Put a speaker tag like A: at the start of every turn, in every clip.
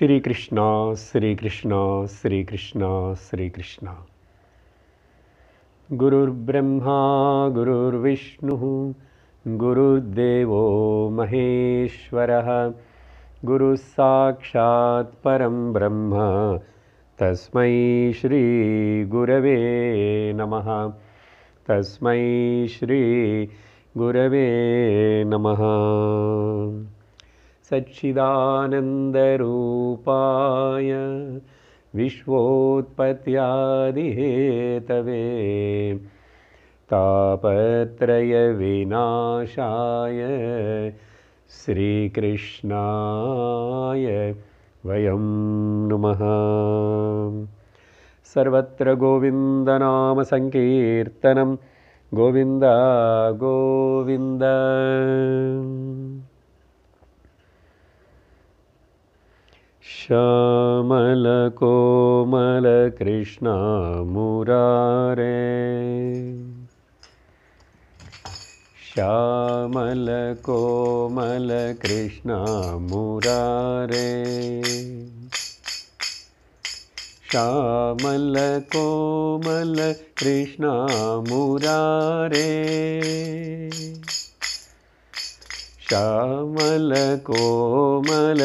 A: श्रीकृष्ण श्रीकृष्ण श्रीकृष्ण श्रीकृष्ण
B: गुरुर्ब्रह्मा गुरुर्विष्णुः
A: गुरुर्देवो महेश्वरः गुरुस्साक्षात् परं ब्रह्म तस्मै श्रीगुरवे नमः तस्मै श्री गुरवे नमः सच्चिदानन्दरूपाय विश्वोत्पत्यादिहेतवे
B: तापत्रयविनाशाय श्रीकृष्णाय वयं नुमः
A: सर्वत्र गोविन्दनामसङ्कीर्तनं गोविन्द
B: गोविन्द श्यामल कोमल कृष्ण मुरारे श्यामल कोमल कृष्ण मुरारे कोमल कृष्ण मुरारे श्यामलकोमलकृष्णामुरारे कोमल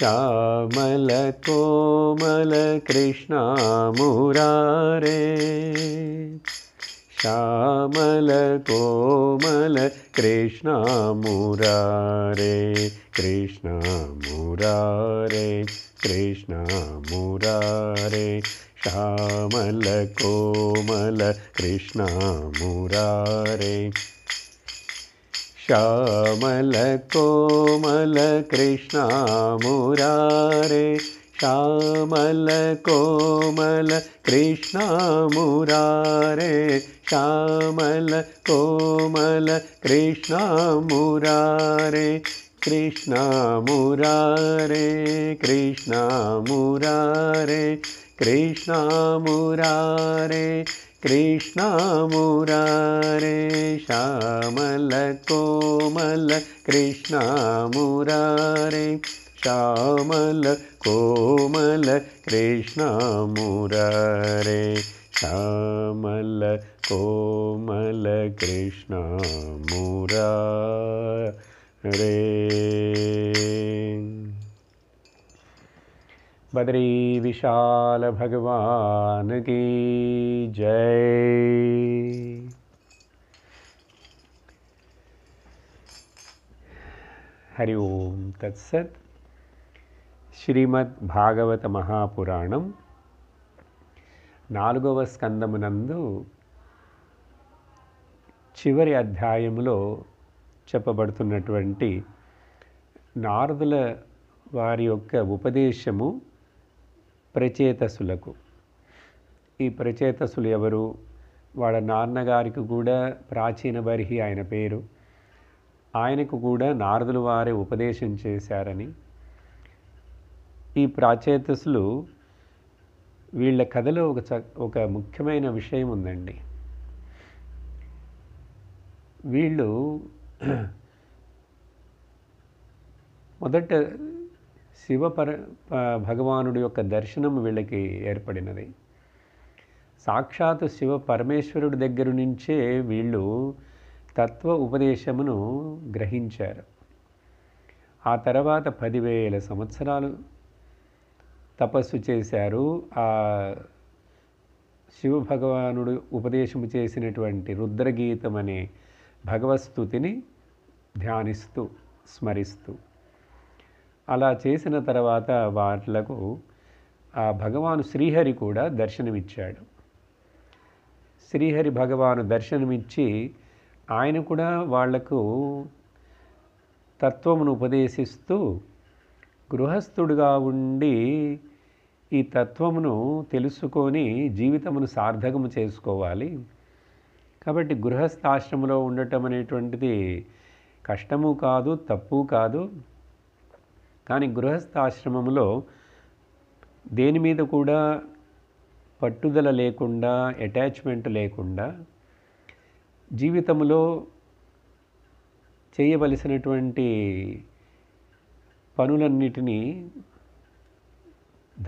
B: श्यामल कोमल श्यामल कोमल कृष्ण मूरारे मुरारे कृष्ण मुरारे श्यामल कोमल कृष्ण मुरारे श्यामल कोमल कृष्ण मुरारे श्यामल कोमल मुरारे श्यामल कोमल कृष्णमुरारे मुरारे कृष्णमुरारे मुरारे कृष्ण मुरारे श्यामल कोमल कृष्ण मुरारे श्यामल कोमल कृष्ण कृष्णमुरारे श्यामल कोमल कृष्णमुरा रे बद्री विशाल भगवान की जय
A: हरि ओम तत्सत శ్రీమద్ భాగవత మహాపురాణం నాలుగవ స్కందమునందు చివరి అధ్యాయంలో చెప్పబడుతున్నటువంటి నారదుల వారి యొక్క ఉపదేశము ప్రచేతసులకు ఈ ప్రచేతసులు ఎవరు వాళ్ళ నాన్నగారికి కూడా ప్రాచీన బర్హి ఆయన పేరు ఆయనకు కూడా నారదులు వారే ఉపదేశం చేశారని ఈ ప్రాచేతసులు వీళ్ళ కథలో ఒక చ ఒక ముఖ్యమైన విషయం ఉందండి వీళ్ళు మొదట శివపర భగవానుడి యొక్క దర్శనం వీళ్ళకి ఏర్పడినది సాక్షాత్ శివ పరమేశ్వరుడి దగ్గర నుంచే వీళ్ళు తత్వ ఉపదేశమును గ్రహించారు ఆ తర్వాత పదివేల సంవత్సరాలు తపస్సు చేశారు ఆ శివ భగవానుడు ఉపదేశము చేసినటువంటి రుద్రగీతం అనే భగవస్తుతిని ధ్యానిస్తూ స్మరిస్తూ అలా చేసిన తర్వాత వాట్లకు ఆ భగవాను శ్రీహరి కూడా దర్శనమిచ్చాడు శ్రీహరి భగవాను దర్శనమిచ్చి ఆయన కూడా వాళ్లకు తత్వమును ఉపదేశిస్తూ గృహస్థుడుగా ఉండి ఈ తత్వమును తెలుసుకొని జీవితమును సార్థకము చేసుకోవాలి కాబట్టి గృహస్థాశ్రమంలో ఉండటం అనేటువంటిది కష్టము కాదు తప్పు కాదు కానీ గృహస్థాశ్రమంలో దేని మీద కూడా పట్టుదల లేకుండా అటాచ్మెంట్ లేకుండా జీవితంలో చేయవలసినటువంటి పనులన్నిటినీ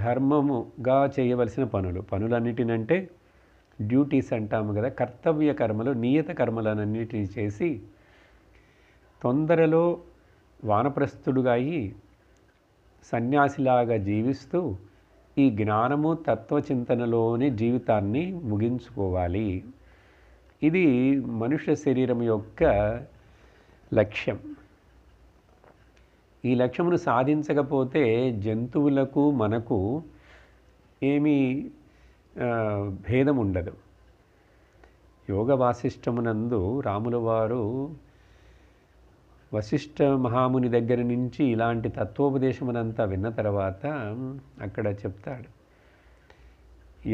A: ధర్మముగా చేయవలసిన పనులు పనులన్నిటినంటే డ్యూటీస్ అంటాము కదా కర్తవ్య కర్మలు నియత కర్మలన్నిటిని చేసి తొందరలో వానప్రస్థుడుగా అయి సన్యాసిలాగా జీవిస్తూ ఈ జ్ఞానము తత్వచింతనలోని జీవితాన్ని ముగించుకోవాలి ఇది మనుష్య శరీరం యొక్క లక్ష్యం ఈ లక్ష్యమును సాధించకపోతే జంతువులకు మనకు ఏమీ భేదం ఉండదు యోగ వాసిష్టమునందు రాముల వారు వశిష్ట మహాముని దగ్గర నుంచి ఇలాంటి తత్వోపదేశమునంతా విన్న తర్వాత అక్కడ చెప్తాడు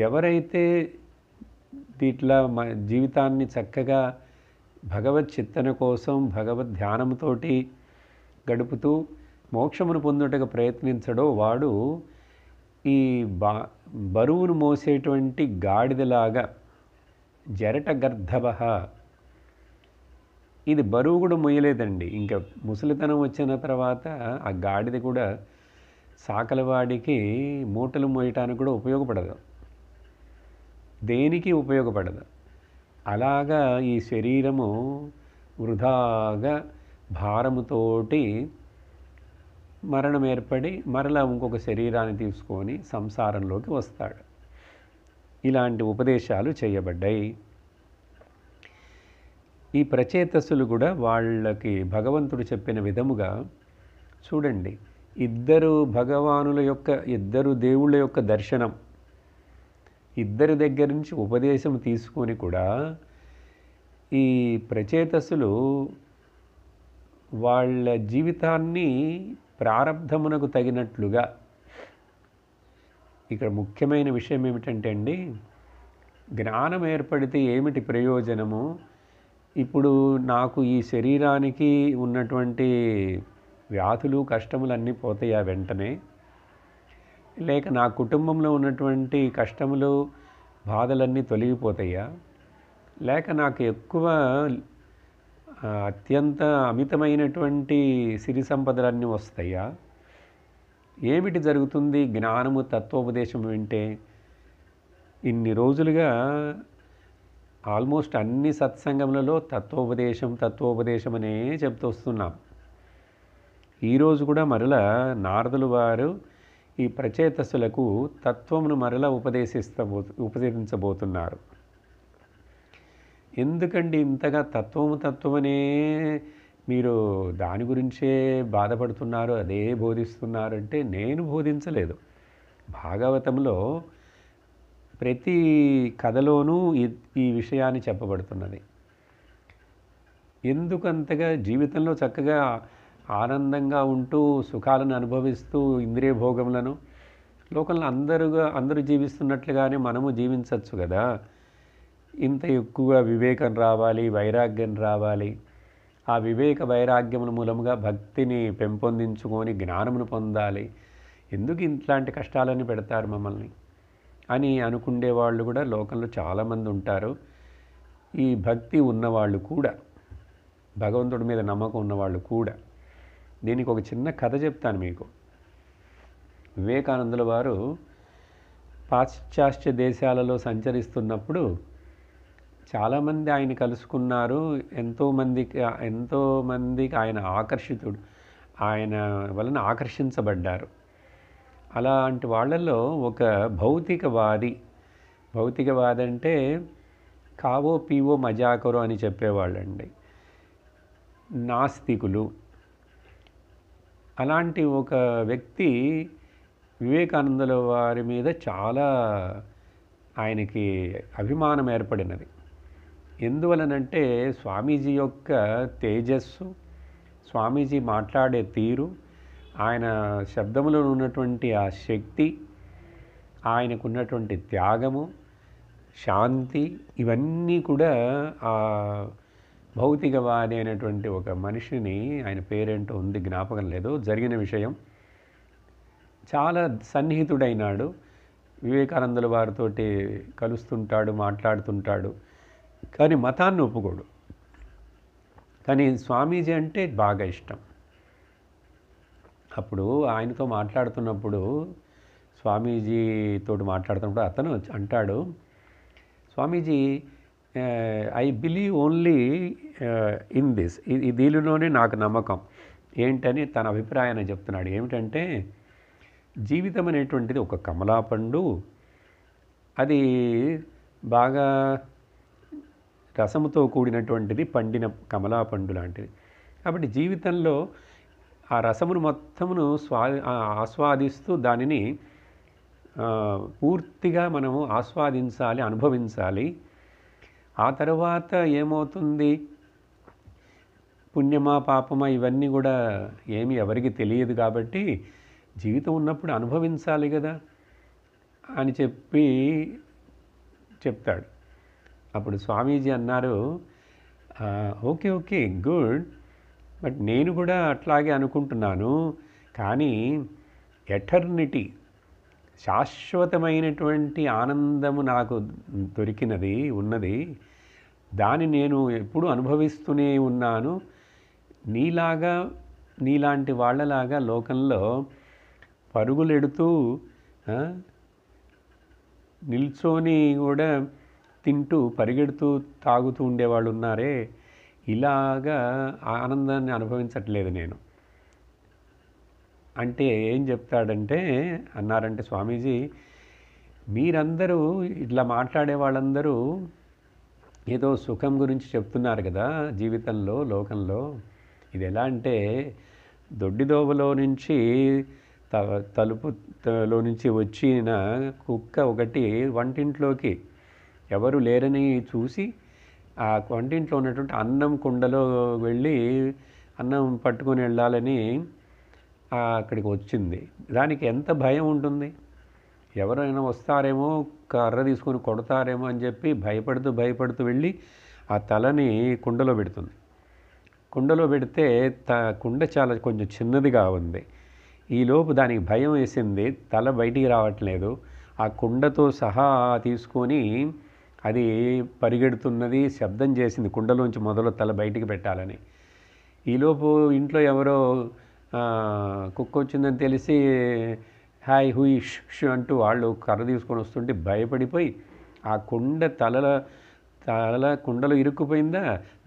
A: ఎవరైతే దీట్లా జీవితాన్ని చక్కగా భగవత్ చిత్తన కోసం భగవద్ ధ్యానంతో గడుపుతూ మోక్షమును పొందుటకు ప్రయత్నించడో వాడు ఈ బా బరువును మోసేటువంటి గాడిదలాగా జరట గర్ధవహ ఇది బరువు కూడా మొయ్యలేదండి ఇంకా ముసలితనం వచ్చిన తర్వాత ఆ గాడిద కూడా సాకలవాడికి మూటలు మోయటానికి కూడా ఉపయోగపడదు దేనికి ఉపయోగపడదు అలాగా ఈ శరీరము వృధాగా భారముతోటి మరణం ఏర్పడి మరలా ఇంకొక శరీరాన్ని తీసుకొని సంసారంలోకి వస్తాడు ఇలాంటి ఉపదేశాలు చేయబడ్డాయి ఈ ప్రచేతసులు కూడా వాళ్ళకి భగవంతుడు చెప్పిన విధముగా చూడండి ఇద్దరు భగవానుల యొక్క ఇద్దరు దేవుళ్ళ యొక్క దర్శనం ఇద్దరి దగ్గర నుంచి ఉపదేశం తీసుకొని కూడా ఈ ప్రచేతసులు వాళ్ళ జీవితాన్ని ప్రారంధమునకు తగినట్లుగా ఇక్కడ ముఖ్యమైన విషయం ఏమిటంటే అండి జ్ఞానం ఏర్పడితే ఏమిటి ప్రయోజనము ఇప్పుడు నాకు ఈ శరీరానికి ఉన్నటువంటి వ్యాధులు కష్టములు అన్నీ పోతాయా వెంటనే లేక నా కుటుంబంలో ఉన్నటువంటి కష్టములు బాధలన్నీ తొలగిపోతాయా లేక నాకు ఎక్కువ అత్యంత అమితమైనటువంటి సిరి సంపదలన్నీ వస్తాయా ఏమిటి జరుగుతుంది జ్ఞానము తత్వోపదేశం వింటే ఇన్ని రోజులుగా ఆల్మోస్ట్ అన్ని సత్సంగములలో తత్వోపదేశం తత్వోపదేశం అనే చెప్తూ వస్తున్నాం ఈరోజు కూడా మరలా నారదులు వారు ఈ ప్రచేతస్సులకు తత్వమును మరల ఉపదేశిస్తబో ఉపదేశించబోతున్నారు ఎందుకండి ఇంతగా తత్వము తత్వమనే మీరు దాని గురించే బాధపడుతున్నారు అదే బోధిస్తున్నారంటే నేను బోధించలేదు భాగవతంలో ప్రతి కథలోనూ ఈ విషయాన్ని చెప్పబడుతున్నది ఎందుకంతగా జీవితంలో చక్కగా ఆనందంగా ఉంటూ సుఖాలను అనుభవిస్తూ ఇంద్రియ భోగములను లోకంలో అందరుగా అందరూ జీవిస్తున్నట్లుగానే మనము జీవించవచ్చు కదా ఇంత ఎక్కువగా వివేకం రావాలి వైరాగ్యం రావాలి ఆ వివేక వైరాగ్యముల మూలముగా భక్తిని పెంపొందించుకొని జ్ఞానమును పొందాలి ఎందుకు ఇట్లాంటి కష్టాలని పెడతారు మమ్మల్ని అని అనుకుండే వాళ్ళు కూడా లోకంలో చాలామంది ఉంటారు ఈ భక్తి ఉన్నవాళ్ళు కూడా భగవంతుడి మీద నమ్మకం ఉన్నవాళ్ళు కూడా దీనికి ఒక చిన్న కథ చెప్తాను మీకు వివేకానందుల వారు పాశ్చాత్య దేశాలలో సంచరిస్తున్నప్పుడు చాలామంది ఆయన కలుసుకున్నారు ఎంతోమందికి ఎంతోమందికి ఆయన ఆకర్షితుడు ఆయన వలన ఆకర్షించబడ్డారు అలాంటి వాళ్ళలో ఒక భౌతికవాది భౌతికవాది అంటే కావో పీవో మజాకరో అని చెప్పేవాళ్ళండి నాస్తికులు అలాంటి ఒక వ్యక్తి వివేకానందుల వారి మీద చాలా ఆయనకి అభిమానం ఏర్పడినది ఎందువలనంటే స్వామీజీ యొక్క తేజస్సు స్వామీజీ మాట్లాడే తీరు ఆయన శబ్దములో ఉన్నటువంటి ఆ శక్తి ఆయనకున్నటువంటి త్యాగము శాంతి ఇవన్నీ కూడా ఆ భౌతికవాది అయినటువంటి ఒక మనిషిని ఆయన పేరేంటో ఉంది జ్ఞాపకం లేదు జరిగిన విషయం చాలా సన్నిహితుడైనాడు వివేకానందుల వారితోటి కలుస్తుంటాడు మాట్లాడుతుంటాడు కానీ మతాన్ని ఒప్పుకోడు కానీ స్వామీజీ అంటే బాగా ఇష్టం అప్పుడు ఆయనతో మాట్లాడుతున్నప్పుడు స్వామీజీతో మాట్లాడుతున్నప్పుడు అతను అంటాడు స్వామీజీ I believe only in this ఇది దీనిలోనే నాకు నమ్మకం ఏంటని తన అభిప్రాయాన్ని చెప్తున్నాడు ఏమిటంటే జీవితం అనేటువంటిది ఒక కమలా పండు అది బాగా రసముతో కూడినటువంటిది పండిన కమలా పండు లాంటిది కాబట్టి జీవితంలో ఆ రసమును మొత్తమును స్వా ఆస్వాదిస్తూ దానిని పూర్తిగా మనము ఆస్వాదించాలి అనుభవించాలి ఆ తర్వాత ఏమవుతుంది పుణ్యమా పాపమా ఇవన్నీ కూడా ఏమి ఎవరికి తెలియదు కాబట్టి జీవితం ఉన్నప్పుడు అనుభవించాలి కదా అని చెప్పి చెప్తాడు అప్పుడు స్వామీజీ అన్నారు ఓకే ఓకే గుడ్ బట్ నేను కూడా అట్లాగే అనుకుంటున్నాను కానీ ఎటర్నిటీ శాశ్వతమైనటువంటి ఆనందము నాకు దొరికినది ఉన్నది దాన్ని నేను ఎప్పుడు అనుభవిస్తూనే ఉన్నాను నీలాగా నీలాంటి వాళ్ళలాగా లోకంలో పరుగులెడుతూ నిల్చొని కూడా తింటూ పరిగెడుతూ తాగుతూ ఉండేవాళ్ళు ఉన్నారే ఇలాగా ఆనందాన్ని అనుభవించట్లేదు నేను అంటే ఏం చెప్తాడంటే అన్నారంటే స్వామీజీ మీరందరూ ఇట్లా మాట్లాడే వాళ్ళందరూ ఏదో సుఖం గురించి చెప్తున్నారు కదా జీవితంలో లోకంలో ఇది ఎలా అంటే దొడ్డిదోవలో నుంచి తలుపులో నుంచి వచ్చిన కుక్క ఒకటి వంటింట్లోకి ఎవరు లేరని చూసి ఆ వంటింట్లో ఉన్నటువంటి అన్నం కుండలో వెళ్ళి అన్నం పట్టుకొని వెళ్ళాలని అక్కడికి వచ్చింది దానికి ఎంత భయం ఉంటుంది ఎవరైనా వస్తారేమో కర్ర తీసుకొని కొడతారేమో అని చెప్పి భయపడుతూ భయపడుతూ వెళ్ళి ఆ తలని కుండలో పెడుతుంది కుండలో పెడితే త కుండ చాలా కొంచెం చిన్నదిగా ఉంది ఈలోపు దానికి భయం వేసింది తల బయటికి రావట్లేదు ఆ కుండతో సహా తీసుకొని అది పరిగెడుతున్నది శబ్దం చేసింది కుండలోంచి మొదలు తల బయటికి పెట్టాలని ఈలోపు ఇంట్లో ఎవరో కుక్క వచ్చిందని తెలిసి హాయ్ హుయ్ షు అంటూ వాళ్ళు కర్ర తీసుకొని వస్తుంటే భయపడిపోయి ఆ కుండ తలల తల కుండలు ఇరుక్కుపోయిందా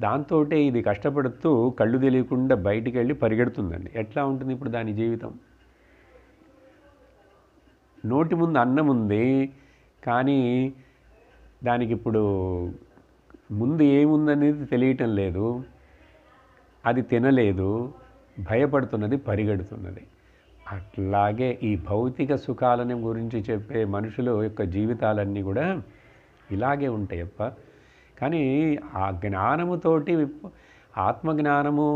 A: దాంతో ఇది కష్టపడుతూ కళ్ళు తెలియకుండా బయటికి వెళ్ళి పరిగెడుతుందండి ఎట్లా ఉంటుంది ఇప్పుడు దాని జీవితం నోటి ముందు అన్నం ఉంది కానీ దానికి ఇప్పుడు ముందు ఏముందనేది తెలియటం లేదు అది తినలేదు భయపడుతున్నది పరిగెడుతున్నది అట్లాగే ఈ భౌతిక సుఖాలని గురించి చెప్పే మనుషుల యొక్క జీవితాలన్నీ కూడా ఇలాగే ఉంటాయి అప్ప కానీ ఆ జ్ఞానముతోటి ఆత్మజ్ఞానము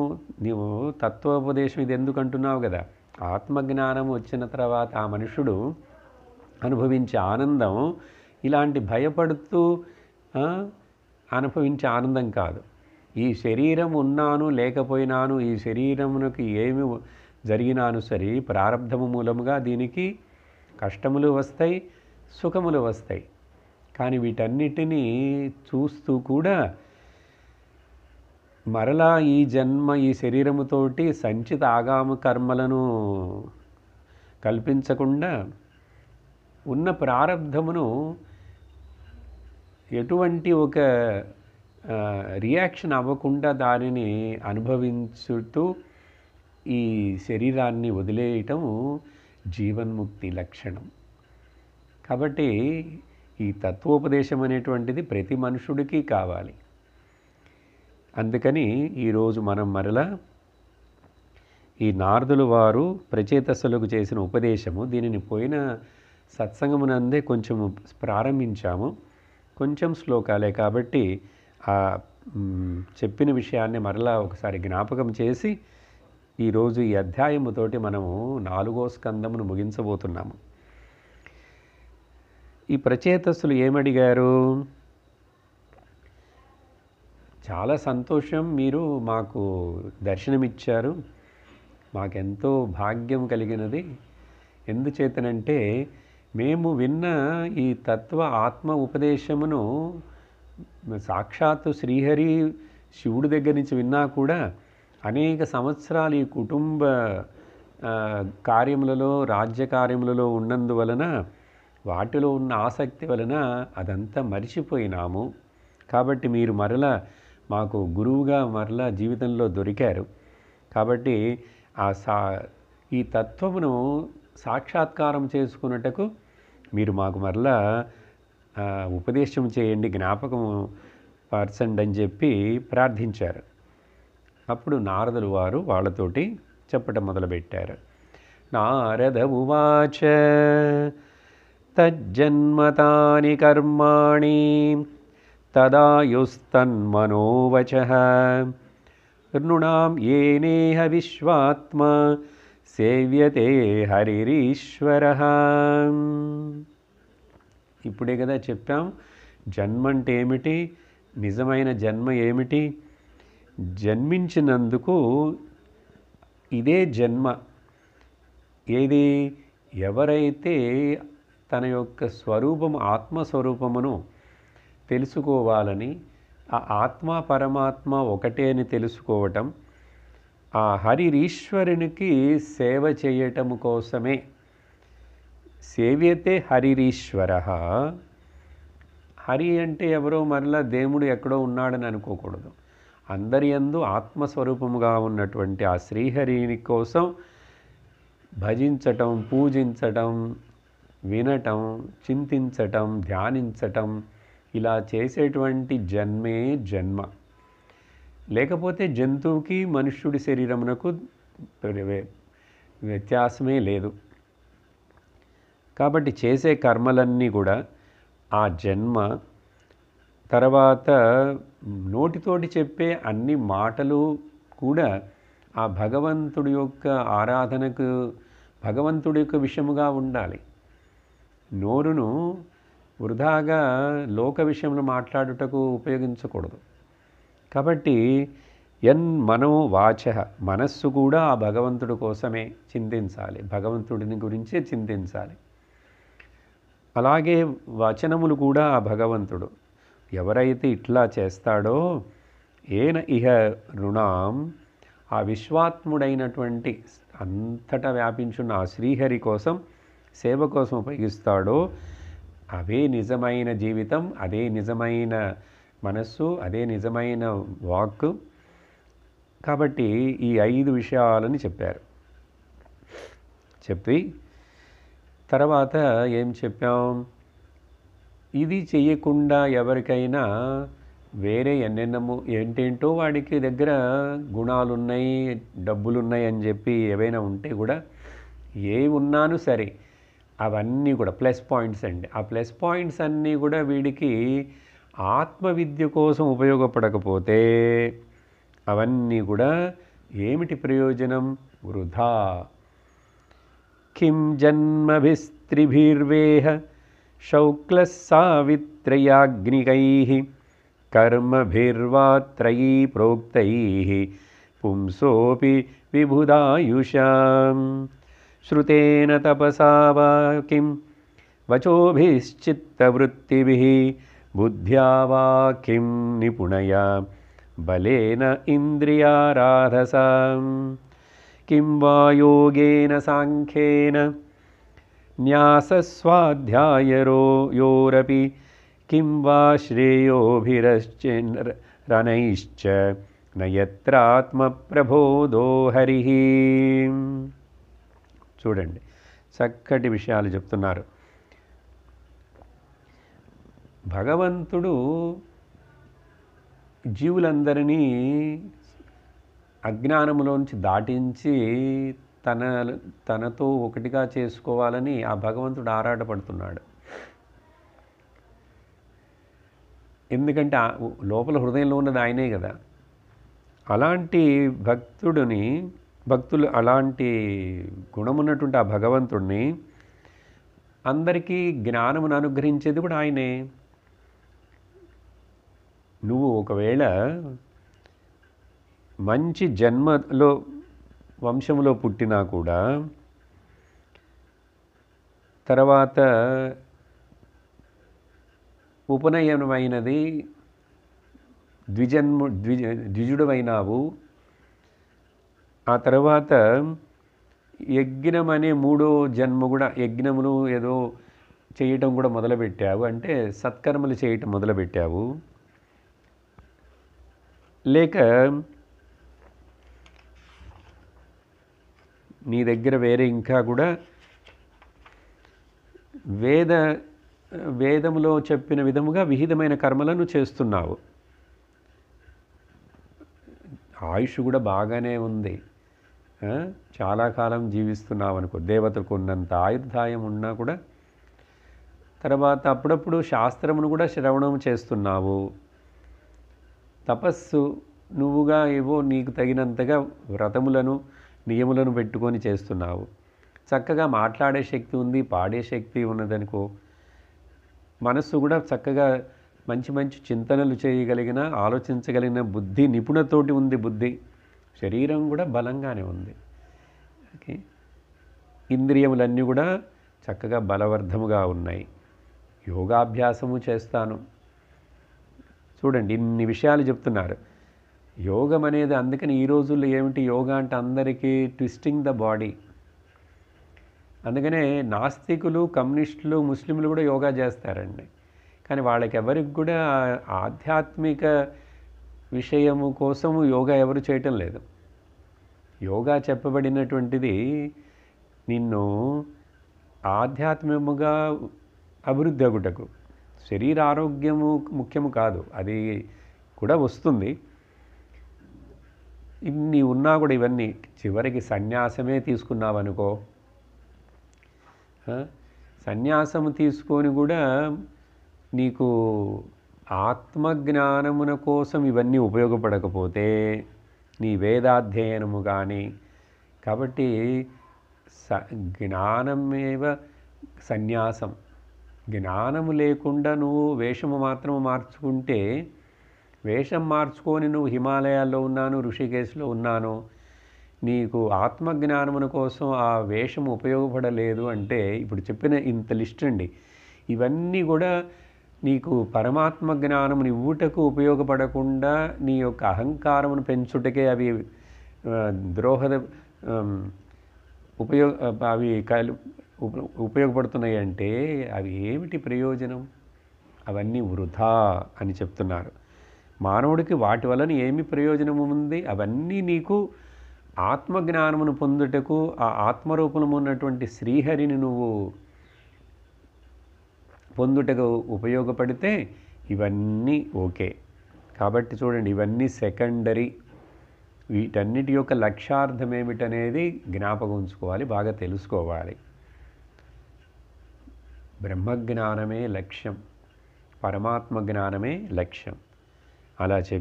A: నీవు తత్వోపదేశం ఇది ఎందుకు అంటున్నావు కదా ఆత్మజ్ఞానం వచ్చిన తర్వాత ఆ మనుషుడు అనుభవించే ఆనందం ఇలాంటి భయపడుతూ అనుభవించే ఆనందం కాదు ఈ శరీరం ఉన్నాను లేకపోయినాను ఈ శరీరమునకు ఏమి జరిగినాను సరే ప్రారంభము మూలముగా దీనికి కష్టములు వస్తాయి సుఖములు వస్తాయి కానీ వీటన్నిటినీ చూస్తూ కూడా మరలా ఈ జన్మ ఈ శరీరముతోటి సంచిత ఆగామ కర్మలను కల్పించకుండా ఉన్న ప్రారంధమును ఎటువంటి ఒక రియాక్షన్ అవ్వకుండా దానిని అనుభవించుతూ ఈ శరీరాన్ని వదిలేయటం జీవన్ముక్తి లక్షణం కాబట్టి ఈ తత్వోపదేశం అనేటువంటిది ప్రతి మనుషుడికి కావాలి అందుకని ఈరోజు మనం మరలా ఈ నారదులు వారు ప్రచేతస్సులకు చేసిన ఉపదేశము దీనిని పోయిన సత్సంగమునందే కొంచెము ప్రారంభించాము కొంచెం శ్లోకాలే కాబట్టి ఆ చెప్పిన విషయాన్ని మరలా ఒకసారి జ్ఞాపకం చేసి ఈరోజు ఈ అధ్యాయముతోటి మనము నాలుగో స్కందమును ముగించబోతున్నాము ఈ ప్రచేతస్సులు ఏమడిగారు చాలా సంతోషం మీరు మాకు దర్శనమిచ్చారు మాకెంతో భాగ్యం కలిగినది ఎందుచేతనంటే మేము విన్న ఈ తత్వ ఆత్మ ఉపదేశమును సాక్షాత్తు శ్రీహరి శివుడి దగ్గర నుంచి విన్నా కూడా అనేక సంవత్సరాలు ఈ కుటుంబ కార్యములలో రాజ్య కార్యములలో ఉన్నందువలన వాటిలో ఉన్న ఆసక్తి వలన అదంతా మరిచిపోయినాము కాబట్టి మీరు మరలా మాకు గురువుగా మరలా జీవితంలో దొరికారు కాబట్టి ఆ సా ఈ తత్వమును సాక్షాత్కారం చేసుకున్నటకు మీరు మాకు మరలా ఉపదేశం చేయండి జ్ఞాపకం పర్సండ్ అని చెప్పి ప్రార్థించారు అప్పుడు నారదులు వారు వాళ్ళతోటి చెప్పటం మొదలుపెట్టారు నారద ఉవాచ తజ్జన్మతాని కర్మాణి తదాయుస్తన్మనోవచ నృణాం ఏ నేహ విశ్వాత్మా సేవ్యతే హరిరీశ్వర ఇప్పుడే కదా చెప్పాం జన్మ అంటే ఏమిటి నిజమైన జన్మ ఏమిటి జన్మించినందుకు ఇదే జన్మ ఏది ఎవరైతే తన యొక్క స్వరూపం ఆత్మస్వరూపమును తెలుసుకోవాలని ఆ ఆత్మ పరమాత్మ ఒకటే అని తెలుసుకోవటం ఆ హరిరీశ్వరునికి సేవ చేయటం కోసమే సేవ్యతే హరిరీశ్వర హరి అంటే ఎవరో మరలా దేవుడు ఎక్కడో ఉన్నాడని అనుకోకూడదు అందరి ఎందు ఆత్మస్వరూపముగా ఉన్నటువంటి ఆ శ్రీహరిని కోసం భజించటం పూజించటం వినటం చింతించటం ధ్యానించటం ఇలా చేసేటువంటి జన్మే జన్మ లేకపోతే జంతువుకి మనుష్యుడి శరీరమునకు వ్యత్యాసమే లేదు కాబట్టి చేసే కర్మలన్నీ కూడా ఆ జన్మ తర్వాత నోటితోటి చెప్పే అన్ని మాటలు కూడా ఆ భగవంతుడి యొక్క ఆరాధనకు భగవంతుడి యొక్క విషయముగా ఉండాలి నోరును వృధాగా లోక విషయంలో మాట్లాడుటకు ఉపయోగించకూడదు కాబట్టి ఎన్ మనో వాచ మనస్సు కూడా ఆ భగవంతుడి కోసమే చింతించాలి భగవంతుడిని గురించే చింతించాలి అలాగే వచనములు కూడా ఆ భగవంతుడు ఎవరైతే ఇట్లా చేస్తాడో ఏన ఇహ రుణాం ఆ విశ్వాత్ముడైనటువంటి అంతటా వ్యాపించున్న ఆ శ్రీహరి కోసం సేవ కోసం ఉపయోగిస్తాడో అవే నిజమైన జీవితం అదే నిజమైన మనస్సు అదే నిజమైన వాక్ కాబట్టి ఈ ఐదు విషయాలని చెప్పారు చెప్పి తర్వాత ఏం చెప్పాం ఇది చేయకుండా ఎవరికైనా వేరే ఎన్నెన్నమో ఏంటేంటో వాడికి దగ్గర గుణాలున్నాయి డబ్బులున్నాయి అని చెప్పి ఏవైనా ఉంటే కూడా ఏ ఉన్నాను సరే అవన్నీ కూడా ప్లస్ పాయింట్స్ అండి ఆ ప్లస్ పాయింట్స్ అన్నీ కూడా వీడికి आत्मविद्युकोसमुपयोगपडकपोते एमिटि प्रयोजनं वृथा किं जन्मभिस्त्रिभिर्वेह शौक्लस्सावित्रैयाग्निकैः कर्मभिर्वात्रयी प्रोक्तैः पुंसोऽपि विभुधायुषां श्रुतेन तपसा वा किं वचोभिश्चित्तवृत्तिभिः बुद्ध्या वा किं निपुणया बलेन इन्द्रियाराधसा किं वा योगेन साङ्ख्येन न्यासस्वाध्यायरो योरपि किं वा श्रेयोभिरश्चिरनैश्च न యత్రాత్మప్రబోధో హరి చూడండి చక్కటి విషయాలు చెప్తున్నారు భగవంతుడు జీవులందరినీ అజ్ఞానములోంచి దాటించి తన తనతో ఒకటిగా చేసుకోవాలని ఆ భగవంతుడు ఆరాటపడుతున్నాడు ఎందుకంటే లోపల హృదయంలో ఉన్నది ఆయనే కదా అలాంటి భక్తుడిని భక్తులు అలాంటి గుణమున్నటువంటి ఆ భగవంతుడిని అందరికీ జ్ఞానమును అనుగ్రహించేది కూడా ఆయనే నువ్వు ఒకవేళ మంచి జన్మలో వంశంలో పుట్టినా కూడా తర్వాత ఉపనయనమైనది ద్విజన్ము ద్విజ ద్విజుడమైనావు ఆ తర్వాత యజ్ఞం అనే మూడో జన్మ కూడా యజ్ఞములు ఏదో చేయటం కూడా మొదలుపెట్టావు అంటే సత్కర్మలు చేయటం మొదలుపెట్టావు లేక నీ దగ్గర వేరే ఇంకా కూడా వేద వేదములో చెప్పిన విధముగా విహితమైన కర్మలను చేస్తున్నావు ఆయుష్ కూడా బాగానే ఉంది చాలా కాలం జీవిస్తున్నావు అనుకో దేవతలకు ఉన్నంత ఆయుర్దాయం ఉన్నా కూడా తర్వాత అప్పుడప్పుడు శాస్త్రమును కూడా శ్రవణం చేస్తున్నావు తపస్సు నువ్వుగా ఏవో నీకు తగినంతగా వ్రతములను నియములను పెట్టుకొని చేస్తున్నావు చక్కగా మాట్లాడే శక్తి ఉంది పాడే శక్తి ఉన్నదనుకో మనస్సు కూడా చక్కగా మంచి మంచి చింతనలు చేయగలిగిన ఆలోచించగలిగిన బుద్ధి నిపుణతోటి ఉంది బుద్ధి శరీరం కూడా బలంగానే ఉంది ఓకే ఇంద్రియములన్నీ కూడా చక్కగా బలవర్ధముగా ఉన్నాయి యోగాభ్యాసము చేస్తాను చూడండి ఇన్ని విషయాలు చెప్తున్నారు యోగం అనేది అందుకని ఈ రోజుల్లో ఏమిటి యోగా అంటే అందరికీ ట్విస్టింగ్ ద బాడీ అందుకనే నాస్తికులు కమ్యూనిస్టులు ముస్లింలు కూడా యోగా చేస్తారండి కానీ వాళ్ళకి ఎవరికి కూడా ఆధ్యాత్మిక విషయము కోసము యోగా ఎవరు చేయటం లేదు యోగా చెప్పబడినటువంటిది నిన్ను ఆధ్యాత్మికముగా అభివృద్ధి అగుటకు శరీర ఆరోగ్యము ముఖ్యము కాదు అది కూడా వస్తుంది ఇన్ని ఉన్నా కూడా ఇవన్నీ చివరికి సన్యాసమే తీసుకున్నావనుకో సన్యాసము తీసుకొని కూడా నీకు ఆత్మజ్ఞానమున కోసం ఇవన్నీ ఉపయోగపడకపోతే నీ వేదాధ్యయనము కానీ కాబట్టి స జ్ఞానమేవ సన్యాసం జ్ఞానము లేకుండా నువ్వు వేషము మాత్రము మార్చుకుంటే వేషం మార్చుకొని నువ్వు హిమాలయాల్లో ఉన్నాను ఋషికేశ్లో ఉన్నాను నీకు ఆత్మజ్ఞానమును కోసం ఆ వేషం ఉపయోగపడలేదు అంటే ఇప్పుడు చెప్పిన ఇంత లిస్ట్ అండి ఇవన్నీ కూడా నీకు పరమాత్మ జ్ఞానముని ఇవ్వుటకు ఉపయోగపడకుండా నీ యొక్క అహంకారమును పెంచుటకే అవి ద్రోహద ఉపయోగ అవి కలు ఉప ఉపయోగపడుతున్నాయి అంటే అవి ఏమిటి ప్రయోజనం అవన్నీ వృధా అని చెప్తున్నారు మానవుడికి వాటి వలన ఏమి ప్రయోజనము ఉంది అవన్నీ నీకు ఆత్మజ్ఞానమును పొందుటకు ఆ ఆత్మరూపం ఉన్నటువంటి శ్రీహరిని నువ్వు పొందుటకు ఉపయోగపడితే ఇవన్నీ ఓకే కాబట్టి చూడండి ఇవన్నీ సెకండరీ వీటన్నిటి యొక్క లక్ష్యార్థం ఏమిటనేది జ్ఞాపకం ఉంచుకోవాలి బాగా తెలుసుకోవాలి ब्रह्मज्ञानमे लक्ष्यं परमात्मज्ञानमे लक्ष्यम् अलाचि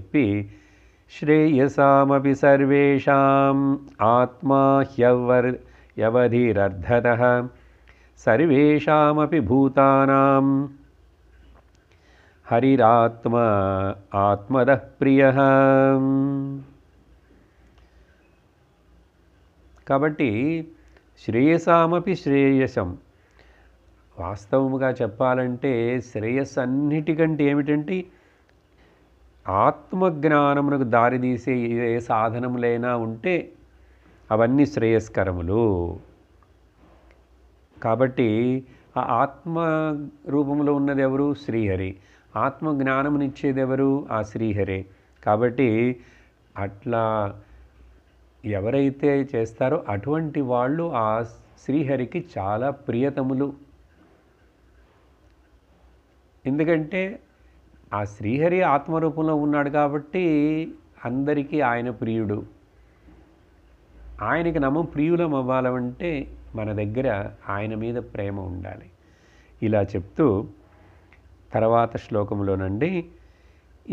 A: श्रेयसामपि सर्वेषाम् आत्मा ह्यवर् यवधिरर्थ सर्वेषामपि भूतानां हरिरात्मा आत्मदः प्रियः कबटि श्रेयसामपि श्रेयसम् వాస్తవముగా చెప్పాలంటే శ్రేయస్సు అన్నిటికంటే ఏమిటంటే ఆత్మజ్ఞానమునకు దారితీసే ఏ సాధనములైనా ఉంటే అవన్నీ శ్రేయస్కరములు కాబట్టి ఆ ఆత్మ రూపంలో ఉన్నది ఎవరు శ్రీహరి ఆత్మ జ్ఞానమునిచ్చేది ఎవరు ఆ శ్రీహరి కాబట్టి అట్లా ఎవరైతే చేస్తారో అటువంటి వాళ్ళు ఆ శ్రీహరికి చాలా ప్రియతములు ఎందుకంటే ఆ శ్రీహరి ఆత్మరూపంలో ఉన్నాడు కాబట్టి అందరికీ ఆయన ప్రియుడు ఆయనకి నమ్మ ప్రియులం అవ్వాలంటే మన దగ్గర ఆయన మీద ప్రేమ ఉండాలి ఇలా చెప్తూ తర్వాత శ్లోకంలోనండి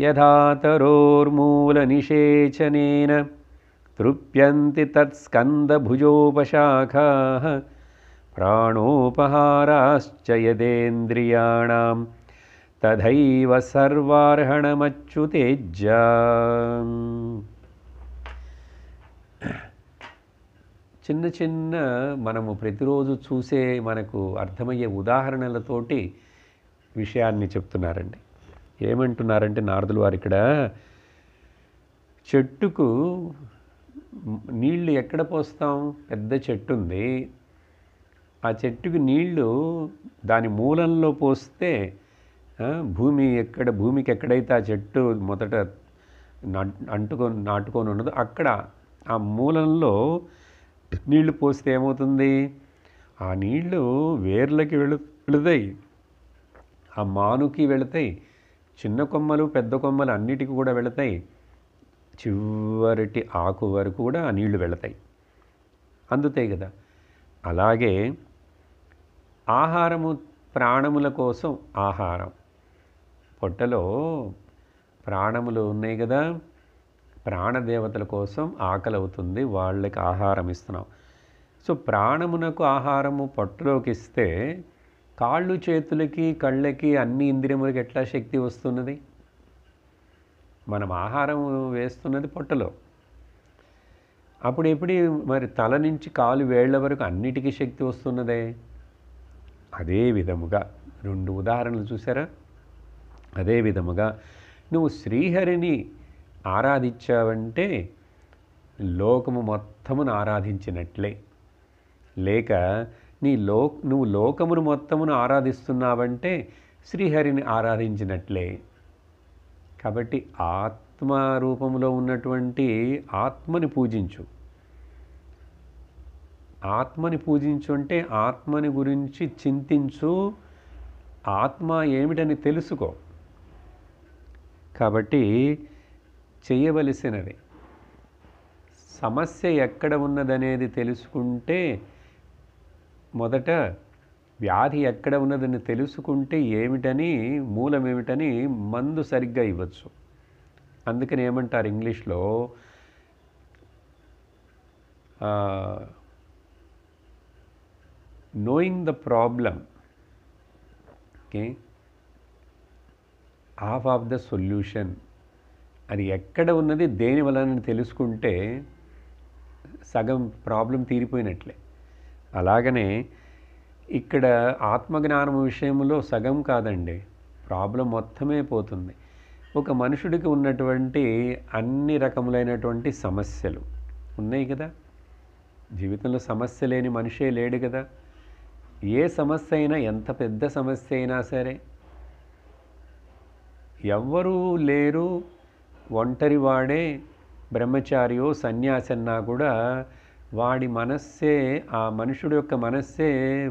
A: యథాతరోర్మూల నిషేచనేన తృప్యంతి తత్స్కందభుజోపశాఖ ప్రాణోపహారాశ్చ యదేంద్రియాణం తథైవ సర్వార్హణమచ్యుతేజ చిన్న చిన్న మనము ప్రతిరోజు చూసే మనకు అర్థమయ్యే ఉదాహరణలతోటి విషయాన్ని చెప్తున్నారండి ఏమంటున్నారంటే నారదులు వారు ఇక్కడ చెట్టుకు నీళ్లు ఎక్కడ పోస్తాం పెద్ద చెట్టు ఉంది ఆ చెట్టుకు నీళ్లు దాని మూలంలో పోస్తే భూమి ఎక్కడ భూమికి ఎక్కడైతే ఆ చెట్టు మొదట అంటుకొని నాటుకొని ఉన్నదో అక్కడ ఆ మూలంలో నీళ్లు పోస్తే ఏమవుతుంది ఆ నీళ్లు వేర్లకి వెళు వెళుతాయి ఆ మానుకి వెళతాయి చిన్న కొమ్మలు పెద్ద కొమ్మలు అన్నిటికీ కూడా వెళతాయి చివరిటి ఆకు వరకు కూడా ఆ నీళ్లు వెళతాయి అందుతాయి కదా అలాగే ఆహారము ప్రాణముల కోసం ఆహారం పొట్టలో ప్రాణములు ఉన్నాయి కదా ప్రాణదేవతల కోసం ఆకలి అవుతుంది వాళ్ళకి ఆహారం ఇస్తున్నాం సో ప్రాణమునకు ఆహారము పొట్టలోకి ఇస్తే కాళ్ళు చేతులకి కళ్ళకి అన్ని ఇంద్రియములకి ఎట్లా శక్తి వస్తున్నది మనం ఆహారం వేస్తున్నది పొట్టలో అప్పుడు ఎప్పుడు మరి తల నుంచి కాలు వేళ్ల వరకు అన్నిటికీ శక్తి వస్తున్నదే అదే విధముగా రెండు ఉదాహరణలు చూసారా అదేవిధముగా నువ్వు శ్రీహరిని ఆరాధించావంటే లోకము మొత్తమును ఆరాధించినట్లే లేక నీ లో నువ్వు లోకమును మొత్తమును ఆరాధిస్తున్నావంటే శ్రీహరిని ఆరాధించినట్లే కాబట్టి ఆత్మ రూపంలో ఉన్నటువంటి ఆత్మని పూజించు ఆత్మని పూజించు అంటే ఆత్మని గురించి చింతించు ఆత్మ ఏమిటని తెలుసుకో కాబట్టి చేయవలసినది సమస్య ఎక్కడ ఉన్నదనేది తెలుసుకుంటే మొదట వ్యాధి ఎక్కడ ఉన్నదని తెలుసుకుంటే ఏమిటని మూలం ఏమిటని మందు సరిగ్గా ఇవ్వచ్చు అందుకని ఏమంటారు ఇంగ్లీష్లో knowing the problem okay half of the solution అది ఎక్కడ ఉన్నది దేని వలన తెలుసుకుంటే సగం ప్రాబ్లం తీరిపోయినట్లే అలాగనే ఇక్కడ ఆత్మజ్ఞానం విషయంలో సగం కాదండి ప్రాబ్లం మొత్తమే పోతుంది ఒక మనుషుడికి ఉన్నటువంటి అన్ని రకములైనటువంటి సమస్యలు ఉన్నాయి కదా జీవితంలో సమస్య లేని మనిషే లేడు కదా ఏ సమస్య అయినా ఎంత పెద్ద సమస్య అయినా సరే ఎవ్వరూ లేరు ఒంటరివాడే బ్రహ్మచారియో సన్యాసి అన్నా కూడా వాడి మనస్సే ఆ మనుషుడు యొక్క మనస్సే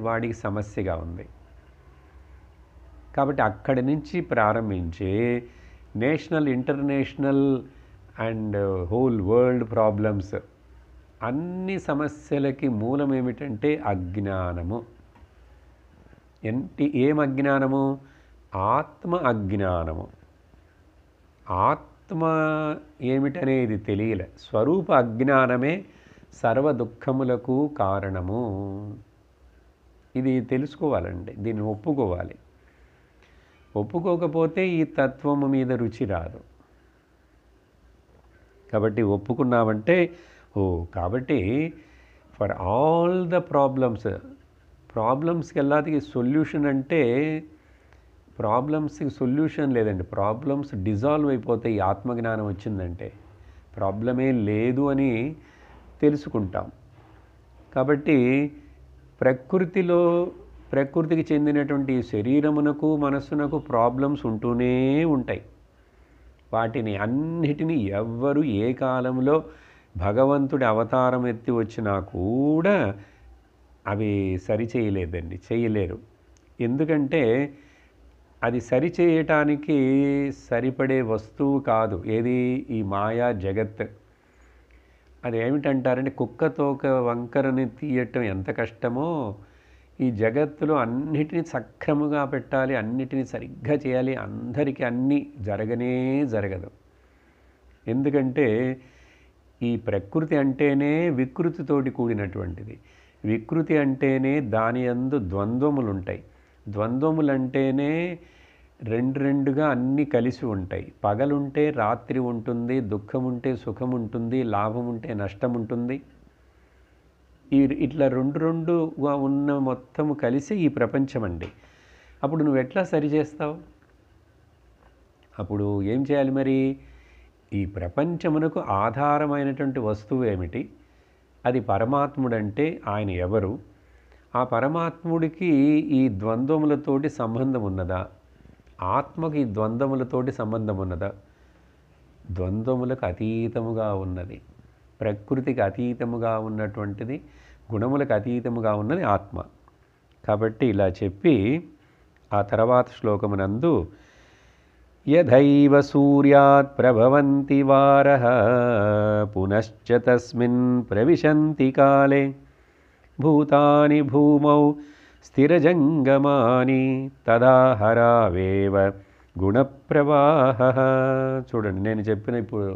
A: వాడికి సమస్యగా ఉంది కాబట్టి అక్కడి నుంచి ప్రారంభించి national international and whole world problems అన్ని సమస్యలకి మూలం ఏమిటంటే అజ్ఞానము ఎంటి ఏం అజ్ఞానము ఆత్మ అజ్ఞానము ఆత్మ ఏమిటనేది తెలియలే స్వరూప అజ్ఞానమే సర్వ దుఃఖములకు కారణము ఇది తెలుసుకోవాలండి దీన్ని ఒప్పుకోవాలి ఒప్పుకోకపోతే ఈ తత్వము మీద రుచి రాదు కాబట్టి ఒప్పుకున్నామంటే ఓ కాబట్టి ఫర్ ఆల్ ద ప్రాబ్లమ్స్ ప్రాబ్లమ్స్కి ఎల్లాదికి సొల్యూషన్ అంటే ప్రాబ్లమ్స్కి సొల్యూషన్ లేదండి ప్రాబ్లమ్స్ డిజాల్వ్ అయిపోతే ఈ ఆత్మజ్ఞానం వచ్చిందంటే ప్రాబ్లమే లేదు అని తెలుసుకుంటాం కాబట్టి ప్రకృతిలో ప్రకృతికి చెందినటువంటి శరీరమునకు మనస్సునకు ప్రాబ్లమ్స్ ఉంటూనే ఉంటాయి వాటిని అన్నిటినీ ఎవ్వరు ఏ కాలంలో భగవంతుడి అవతారం ఎత్తి వచ్చినా కూడా అవి సరిచేయలేదండి చేయలేరు ఎందుకంటే అది సరిచేయటానికి సరిపడే వస్తువు కాదు ఏది ఈ మాయా జగత్ అది ఏమిటంటారంటే కుక్క తోక వంకరని తీయటం ఎంత కష్టమో ఈ జగత్తులో అన్నిటినీ సక్రముగా పెట్టాలి అన్నిటినీ సరిగ్గా చేయాలి అందరికీ అన్నీ జరగనే జరగదు ఎందుకంటే ఈ ప్రకృతి అంటేనే వికృతితోటి కూడినటువంటిది వికృతి అంటేనే దాని అందు ద్వంద్వములుంటాయి ద్వంద్వములంటేనే రెండు రెండుగా అన్నీ కలిసి ఉంటాయి పగలుంటే రాత్రి ఉంటుంది దుఃఖం ఉంటే సుఖం ఉంటుంది లాభం ఉంటే నష్టం ఉంటుంది ఈ ఇట్లా రెండు రెండుగా ఉన్న మొత్తం కలిసి ఈ ప్రపంచం అండి అప్పుడు నువ్వు ఎట్లా సరిచేస్తావు అప్పుడు ఏం చేయాలి మరి ఈ ప్రపంచమునకు ఆధారమైనటువంటి వస్తువు ఏమిటి అది పరమాత్ముడంటే ఆయన ఎవరు ఆ పరమాత్ముడికి ఈ ద్వంద్వములతోటి సంబంధం ఉన్నదా ఆత్మకి ఈ ద్వంద్వములతోటి సంబంధం ఉన్నదా ద్వంద్వములకు అతీతముగా ఉన్నది ప్రకృతికి అతీతముగా ఉన్నటువంటిది గుణములకు అతీతముగా ఉన్నది ఆత్మ కాబట్టి ఇలా చెప్పి ఆ తర్వాత శ్లోకమునందు యథైవ సూర్యాత్ ప్రభవంతి వారహ పునశ్చ తస్మిన్ ప్రవిశంతి కాలే భూతాని భూమౌ స్థిరజంగమాని తదాహరావేవ గుణప్రవాహ చూడండి నేను చెప్పిన ఇప్పుడు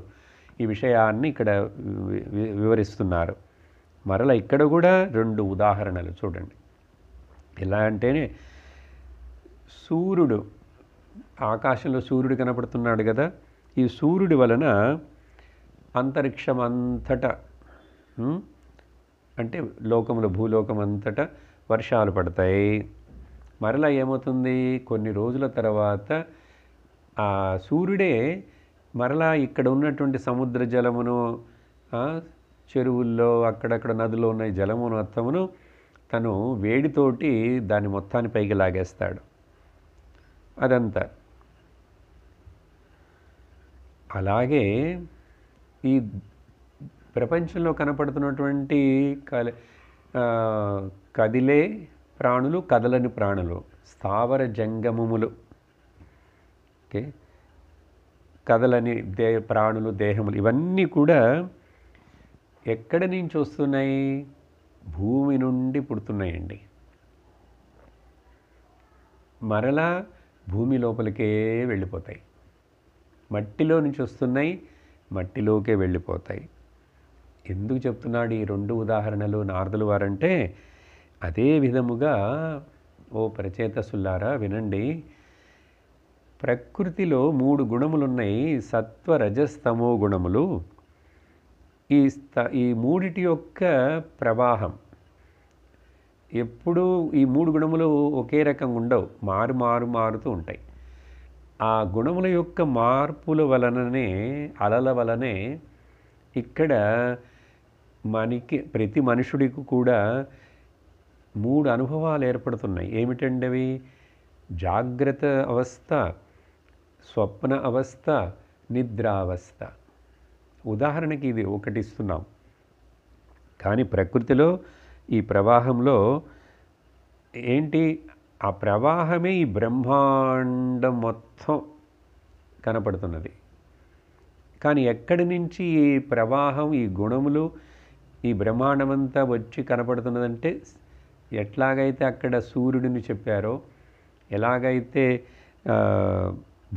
A: ఈ విషయాన్ని ఇక్కడ వివరిస్తున్నారు మరల ఇక్కడ కూడా రెండు ఉదాహరణలు చూడండి ఎలా అంటేనే సూర్యుడు ఆకాశంలో సూర్యుడు కనపడుతున్నాడు కదా ఈ సూర్యుడి వలన అంతరిక్షం అంతటా అంటే లోకముల భూలోకం అంతటా వర్షాలు పడతాయి మరలా ఏమవుతుంది కొన్ని రోజుల తర్వాత ఆ సూర్యుడే మరలా ఇక్కడ ఉన్నటువంటి సముద్ర జలమును చెరువుల్లో అక్కడక్కడ నదిలో ఉన్న జలమును మొత్తమును తను వేడితోటి దాని మొత్తాన్ని పైకి లాగేస్తాడు అదంతా అలాగే ఈ ప్రపంచంలో కనపడుతున్నటువంటి కల కదిలే ప్రాణులు కదలని ప్రాణులు స్థావర జంగమములు ఓకే కదలని దే ప్రాణులు దేహములు ఇవన్నీ కూడా ఎక్కడి నుంచి వస్తున్నాయి భూమి నుండి పుడుతున్నాయండి మరలా భూమి లోపలికే వెళ్ళిపోతాయి మట్టిలో నుంచి వస్తున్నాయి మట్టిలోకే వెళ్ళిపోతాయి ఎందుకు చెప్తున్నాడు ఈ రెండు ఉదాహరణలు నారదులు వారంటే అదే విధముగా ఓ ప్రచేతసుల్లారా వినండి ప్రకృతిలో మూడు గుణములున్నాయి సత్వ రజస్తమో గుణములు ఈ స్థ ఈ మూడిటి యొక్క ప్రవాహం ఎప్పుడూ ఈ మూడు గుణములు ఒకే రకంగా ఉండవు మారు మారు మారుతూ ఉంటాయి ఆ గుణముల యొక్క మార్పుల వలననే అలల వలనే ఇక్కడ మనకి ప్రతి మనుషుడికి కూడా మూడు అనుభవాలు ఏర్పడుతున్నాయి ఏమిటండి అవి జాగ్రత్త అవస్థ స్వప్న అవస్థ నిద్రావస్థ ఉదాహరణకి ఇది ఒకటి ఇస్తున్నాం కానీ ప్రకృతిలో ఈ ప్రవాహంలో ఏంటి ఆ ప్రవాహమే ఈ బ్రహ్మాండం మొత్తం కనపడుతున్నది కానీ ఎక్కడి నుంచి ఈ ప్రవాహం ఈ గుణములు ఈ బ్రహ్మాండమంతా వచ్చి కనపడుతున్నదంటే ఎట్లాగైతే అక్కడ సూర్యుడిని చెప్పారో ఎలాగైతే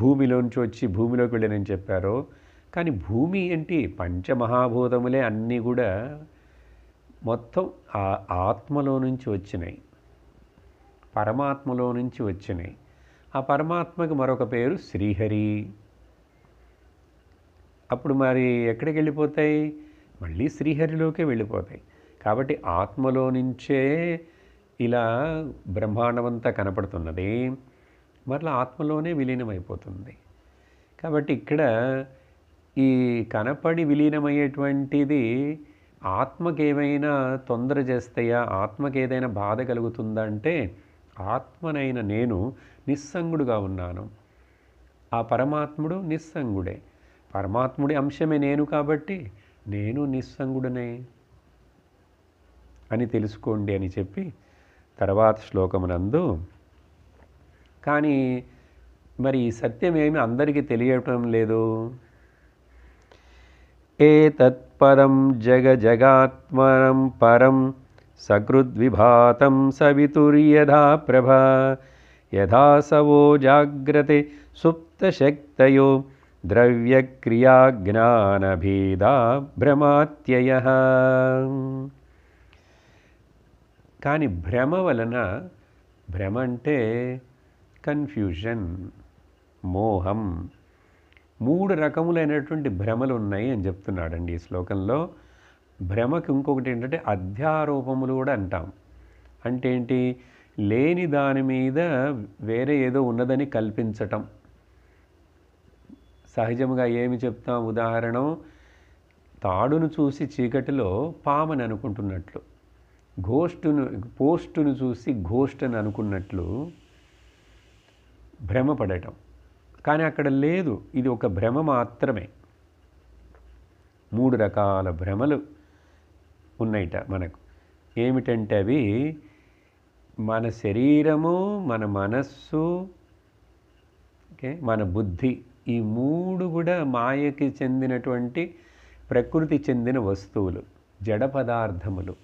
A: భూమిలోంచి వచ్చి భూమిలోకి వెళ్ళినని చెప్పారో కానీ భూమి ఏంటి పంచమహాభూతములే అన్నీ కూడా మొత్తం ఆ ఆత్మలో నుంచి వచ్చినాయి పరమాత్మలో నుంచి వచ్చినాయి ఆ పరమాత్మకి మరొక పేరు శ్రీహరి అప్పుడు మరి ఎక్కడికి వెళ్ళిపోతాయి మళ్ళీ శ్రీహరిలోకే వెళ్ళిపోతాయి కాబట్టి ఆత్మలో నుంచే ఇలా బ్రహ్మాండమంతా కనపడుతున్నది మరలా ఆత్మలోనే విలీనమైపోతుంది కాబట్టి ఇక్కడ ఈ కనపడి విలీనమయ్యేటువంటిది ఆత్మకేమైనా తొందర చేస్తాయా ఆత్మకేదైనా ఏదైనా బాధ కలుగుతుందా అంటే ఆత్మనైన నేను నిస్సంగుడుగా ఉన్నాను ఆ పరమాత్ముడు నిస్సంగుడే పరమాత్ముడి అంశమే నేను కాబట్టి నేను నిస్సంగుడనే అని తెలుసుకోండి అని చెప్పి తర్వాత శ్లోకమునందు కానీ మరి ఈ సత్యం ఏమి అందరికీ తెలియటం లేదు ఏ తత్పరం జగాత్మరం పరం సకృద్విభాతం సవితుర్యథా ప్రభ యథాసవో జాగ్రతే సుప్తశక్తయో ద్రవ్యక్రియాజ్ఞానభేదా భ్రమాత్యయ కానీ భ్రమ వలన భ్రమ అంటే కన్ఫ్యూషన్ మోహం మూడు రకములైనటువంటి భ్రమలు ఉన్నాయి అని చెప్తున్నాడండి ఈ శ్లోకంలో భ్రమకి ఇంకొకటి ఏంటంటే అధ్యారూపములు కూడా అంటాం అంటే ఏంటి లేని దాని మీద వేరే ఏదో ఉన్నదని కల్పించటం సహజముగా ఏమి చెప్తాం ఉదాహరణ తాడును చూసి చీకటిలో పామని అనుకుంటున్నట్లు ఘోష్టును పోస్టును చూసి ఘోష్ట్ అని అనుకున్నట్లు భ్రమపడటం కానీ అక్కడ లేదు ఇది ఒక భ్రమ మాత్రమే మూడు రకాల భ్రమలు ఉన్నాయిట మనకు ఏమిటంటే అవి మన శరీరము మన మనస్సు ఓకే మన బుద్ధి ఈ మూడు కూడా మాయకి చెందినటువంటి ప్రకృతి చెందిన వస్తువులు జడ పదార్థములు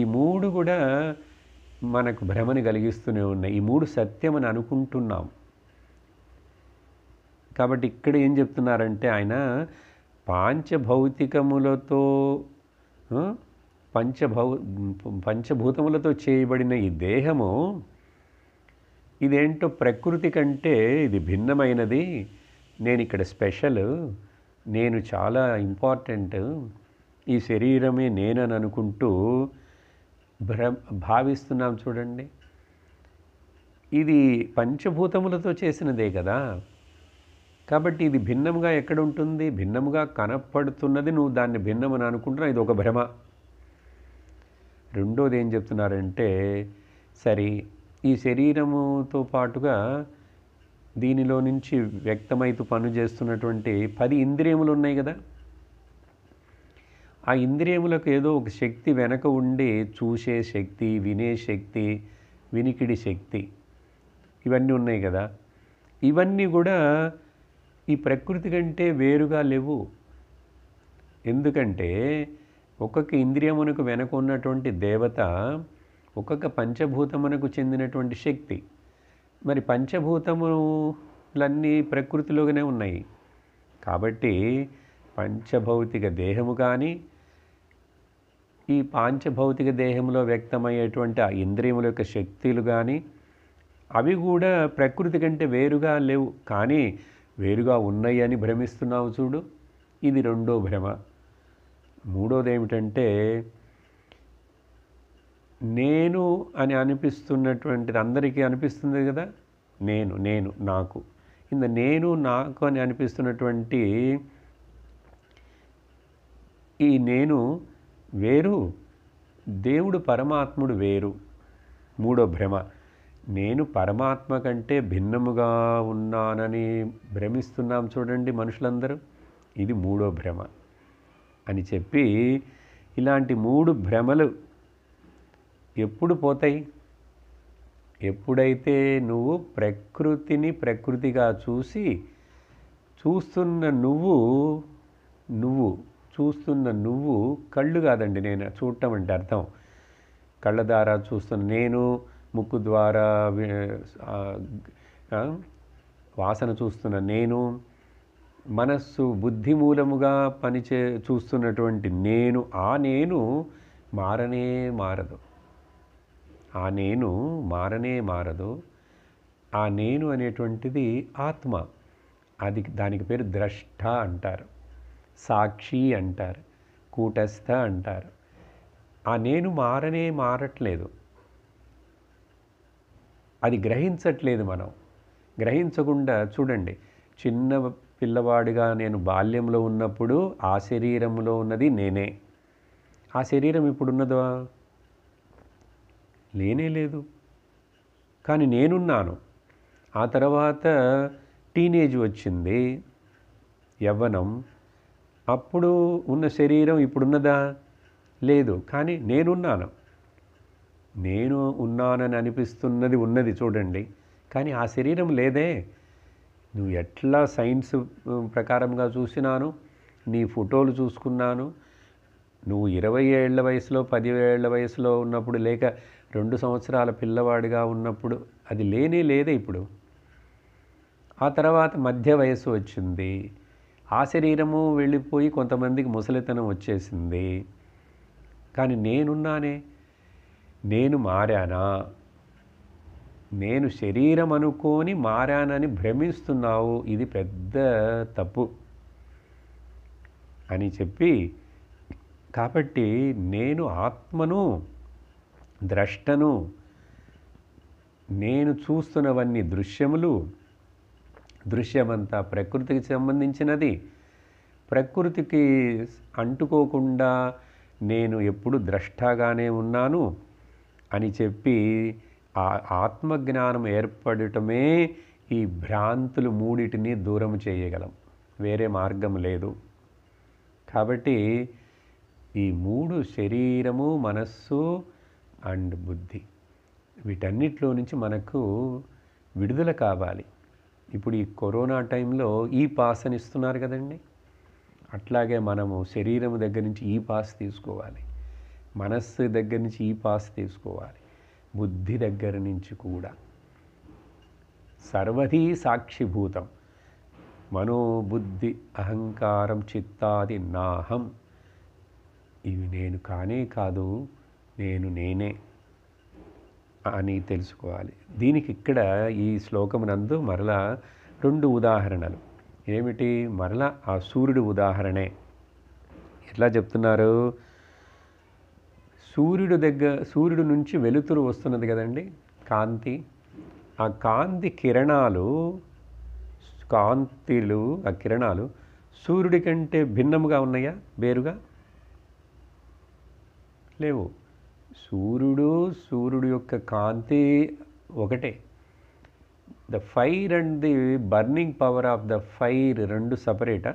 A: ఈ మూడు కూడా మనకు భ్రమని కలిగిస్తూనే ఉన్నాయి ఈ మూడు సత్యం అని అనుకుంటున్నాం కాబట్టి ఇక్కడ ఏం చెప్తున్నారంటే ఆయన పాంచభౌతికములతో పంచభౌ పంచభూతములతో చేయబడిన ఈ దేహము ఇదేంటో ప్రకృతి కంటే ఇది భిన్నమైనది నేను ఇక్కడ స్పెషల్ నేను చాలా ఇంపార్టెంట్ ఈ శరీరమే నేనని అనుకుంటూ భ్ర భావిస్తున్నాం చూడండి ఇది పంచభూతములతో చేసినదే కదా కాబట్టి ఇది భిన్నంగా ఎక్కడ ఉంటుంది భిన్నంగా కనపడుతున్నది నువ్వు దాన్ని భిన్నమని అనుకుంటున్నావు ఇది ఒక భ్రమ రెండోది ఏం చెప్తున్నారంటే సరే ఈ శరీరముతో పాటుగా దీనిలో నుంచి వ్యక్తమైతూ పను చేస్తున్నటువంటి పది ఇంద్రియములు ఉన్నాయి కదా ఆ ఇంద్రియములకు ఏదో ఒక శక్తి వెనక ఉండి చూసే శక్తి వినే శక్తి వినికిడి శక్తి ఇవన్నీ ఉన్నాయి కదా ఇవన్నీ కూడా ఈ ప్రకృతి కంటే వేరుగా లేవు ఎందుకంటే ఒక్కొక్క ఇంద్రియమునకు వెనక ఉన్నటువంటి దేవత ఒక్కొక్క పంచభూతమునకు చెందినటువంటి శక్తి మరి పంచభూతములన్నీ ప్రకృతిలోనే ఉన్నాయి కాబట్టి పంచభౌతిక దేహము కానీ ఈ పాంచభౌతిక దేహంలో వ్యక్తమయ్యేటువంటి ఆ ఇంద్రియముల యొక్క శక్తులు కానీ అవి కూడా ప్రకృతి కంటే వేరుగా లేవు కానీ వేరుగా ఉన్నాయి అని భ్రమిస్తున్నావు చూడు ఇది రెండో భ్రమ మూడోది ఏమిటంటే నేను అని అనిపిస్తున్నటువంటిది అందరికీ అనిపిస్తుంది కదా నేను నేను నాకు ఇంత నేను నాకు అని అనిపిస్తున్నటువంటి ఈ నేను వేరు దేవుడు పరమాత్ముడు వేరు మూడో భ్రమ నేను పరమాత్మ కంటే భిన్నముగా ఉన్నానని భ్రమిస్తున్నాం చూడండి మనుషులందరూ ఇది మూడో భ్రమ అని చెప్పి ఇలాంటి మూడు భ్రమలు ఎప్పుడు పోతాయి ఎప్పుడైతే నువ్వు ప్రకృతిని ప్రకృతిగా చూసి చూస్తున్న నువ్వు నువ్వు చూస్తున్న నువ్వు కళ్ళు కాదండి నేను చూడటం అంటే అర్థం కళ్ళ ద్వారా చూస్తున్న నేను ముక్కు ద్వారా వాసన చూస్తున్న నేను మనస్సు బుద్ధి మూలముగా పనిచే చూస్తున్నటువంటి నేను ఆ నేను మారనే మారదు ఆ నేను మారనే మారదు ఆ నేను అనేటువంటిది ఆత్మ అది దానికి పేరు ద్రష్ట అంటారు సాక్షి అంటారు కూటస్థ అంటారు ఆ నేను మారనే మారట్లేదు అది గ్రహించట్లేదు మనం గ్రహించకుండా చూడండి చిన్న పిల్లవాడిగా నేను బాల్యంలో ఉన్నప్పుడు ఆ శరీరంలో ఉన్నది నేనే ఆ శరీరం ఇప్పుడు ఉన్నదా లేనే లేదు కానీ నేనున్నాను ఆ తర్వాత టీనేజ్ వచ్చింది యవ్వనం అప్పుడు ఉన్న శరీరం ఇప్పుడున్నదా లేదు కానీ నేనున్నాను నేను ఉన్నానని అనిపిస్తున్నది ఉన్నది చూడండి కానీ ఆ శరీరం లేదే నువ్వు ఎట్లా సైన్స్ ప్రకారంగా చూసినాను నీ ఫోటోలు చూసుకున్నాను నువ్వు ఇరవై ఏళ్ళ వయసులో పదివేళ్ల వయసులో ఉన్నప్పుడు లేక రెండు సంవత్సరాల పిల్లవాడిగా ఉన్నప్పుడు అది లేనే లేదే ఇప్పుడు ఆ తర్వాత మధ్య వయస్సు వచ్చింది ఆ శరీరము వెళ్ళిపోయి కొంతమందికి ముసలితనం వచ్చేసింది కానీ నేనున్నానే నేను మారానా నేను శరీరం అనుకోని మారానని భ్రమిస్తున్నావు ఇది పెద్ద తప్పు అని చెప్పి కాబట్టి నేను ఆత్మను ద్రష్టను నేను చూస్తున్నవన్నీ దృశ్యములు దృశ్యమంతా ప్రకృతికి సంబంధించినది ప్రకృతికి అంటుకోకుండా నేను ఎప్పుడు ద్రష్టగానే ఉన్నాను అని చెప్పి ఆ ఆత్మజ్ఞానం ఏర్పడటమే ఈ భ్రాంతులు మూడిటిని దూరం చేయగలం వేరే మార్గం లేదు కాబట్టి ఈ మూడు శరీరము మనస్సు అండ్ బుద్ధి వీటన్నిటిలో నుంచి మనకు విడుదల కావాలి ఇప్పుడు ఈ కరోనా టైంలో ఈ పాస్ అని ఇస్తున్నారు కదండి అట్లాగే మనము శరీరం దగ్గర నుంచి ఈ పాస్ తీసుకోవాలి మనస్సు దగ్గర నుంచి ఈ పాస్ తీసుకోవాలి బుద్ధి దగ్గర నుంచి కూడా సర్వధీ సాక్షిభూతం మనోబుద్ధి అహంకారం చిత్తాది నాహం ఇవి నేను కానే కాదు నేను నేనే అని తెలుసుకోవాలి దీనికి ఇక్కడ ఈ శ్లోకమునందు మరల రెండు ఉదాహరణలు ఏమిటి మరల ఆ సూర్యుడు ఉదాహరణే ఎట్లా చెప్తున్నారు సూర్యుడు దగ్గర సూర్యుడు నుంచి వెలుతురు వస్తున్నది కదండి కాంతి ఆ కాంతి కిరణాలు కాంతిలు ఆ కిరణాలు సూర్యుడి కంటే భిన్నముగా ఉన్నాయా వేరుగా లేవు సూర్యుడు సూర్యుడు యొక్క కాంతి ఒకటే the fire and the burning power of the fire రెండు సపరేటా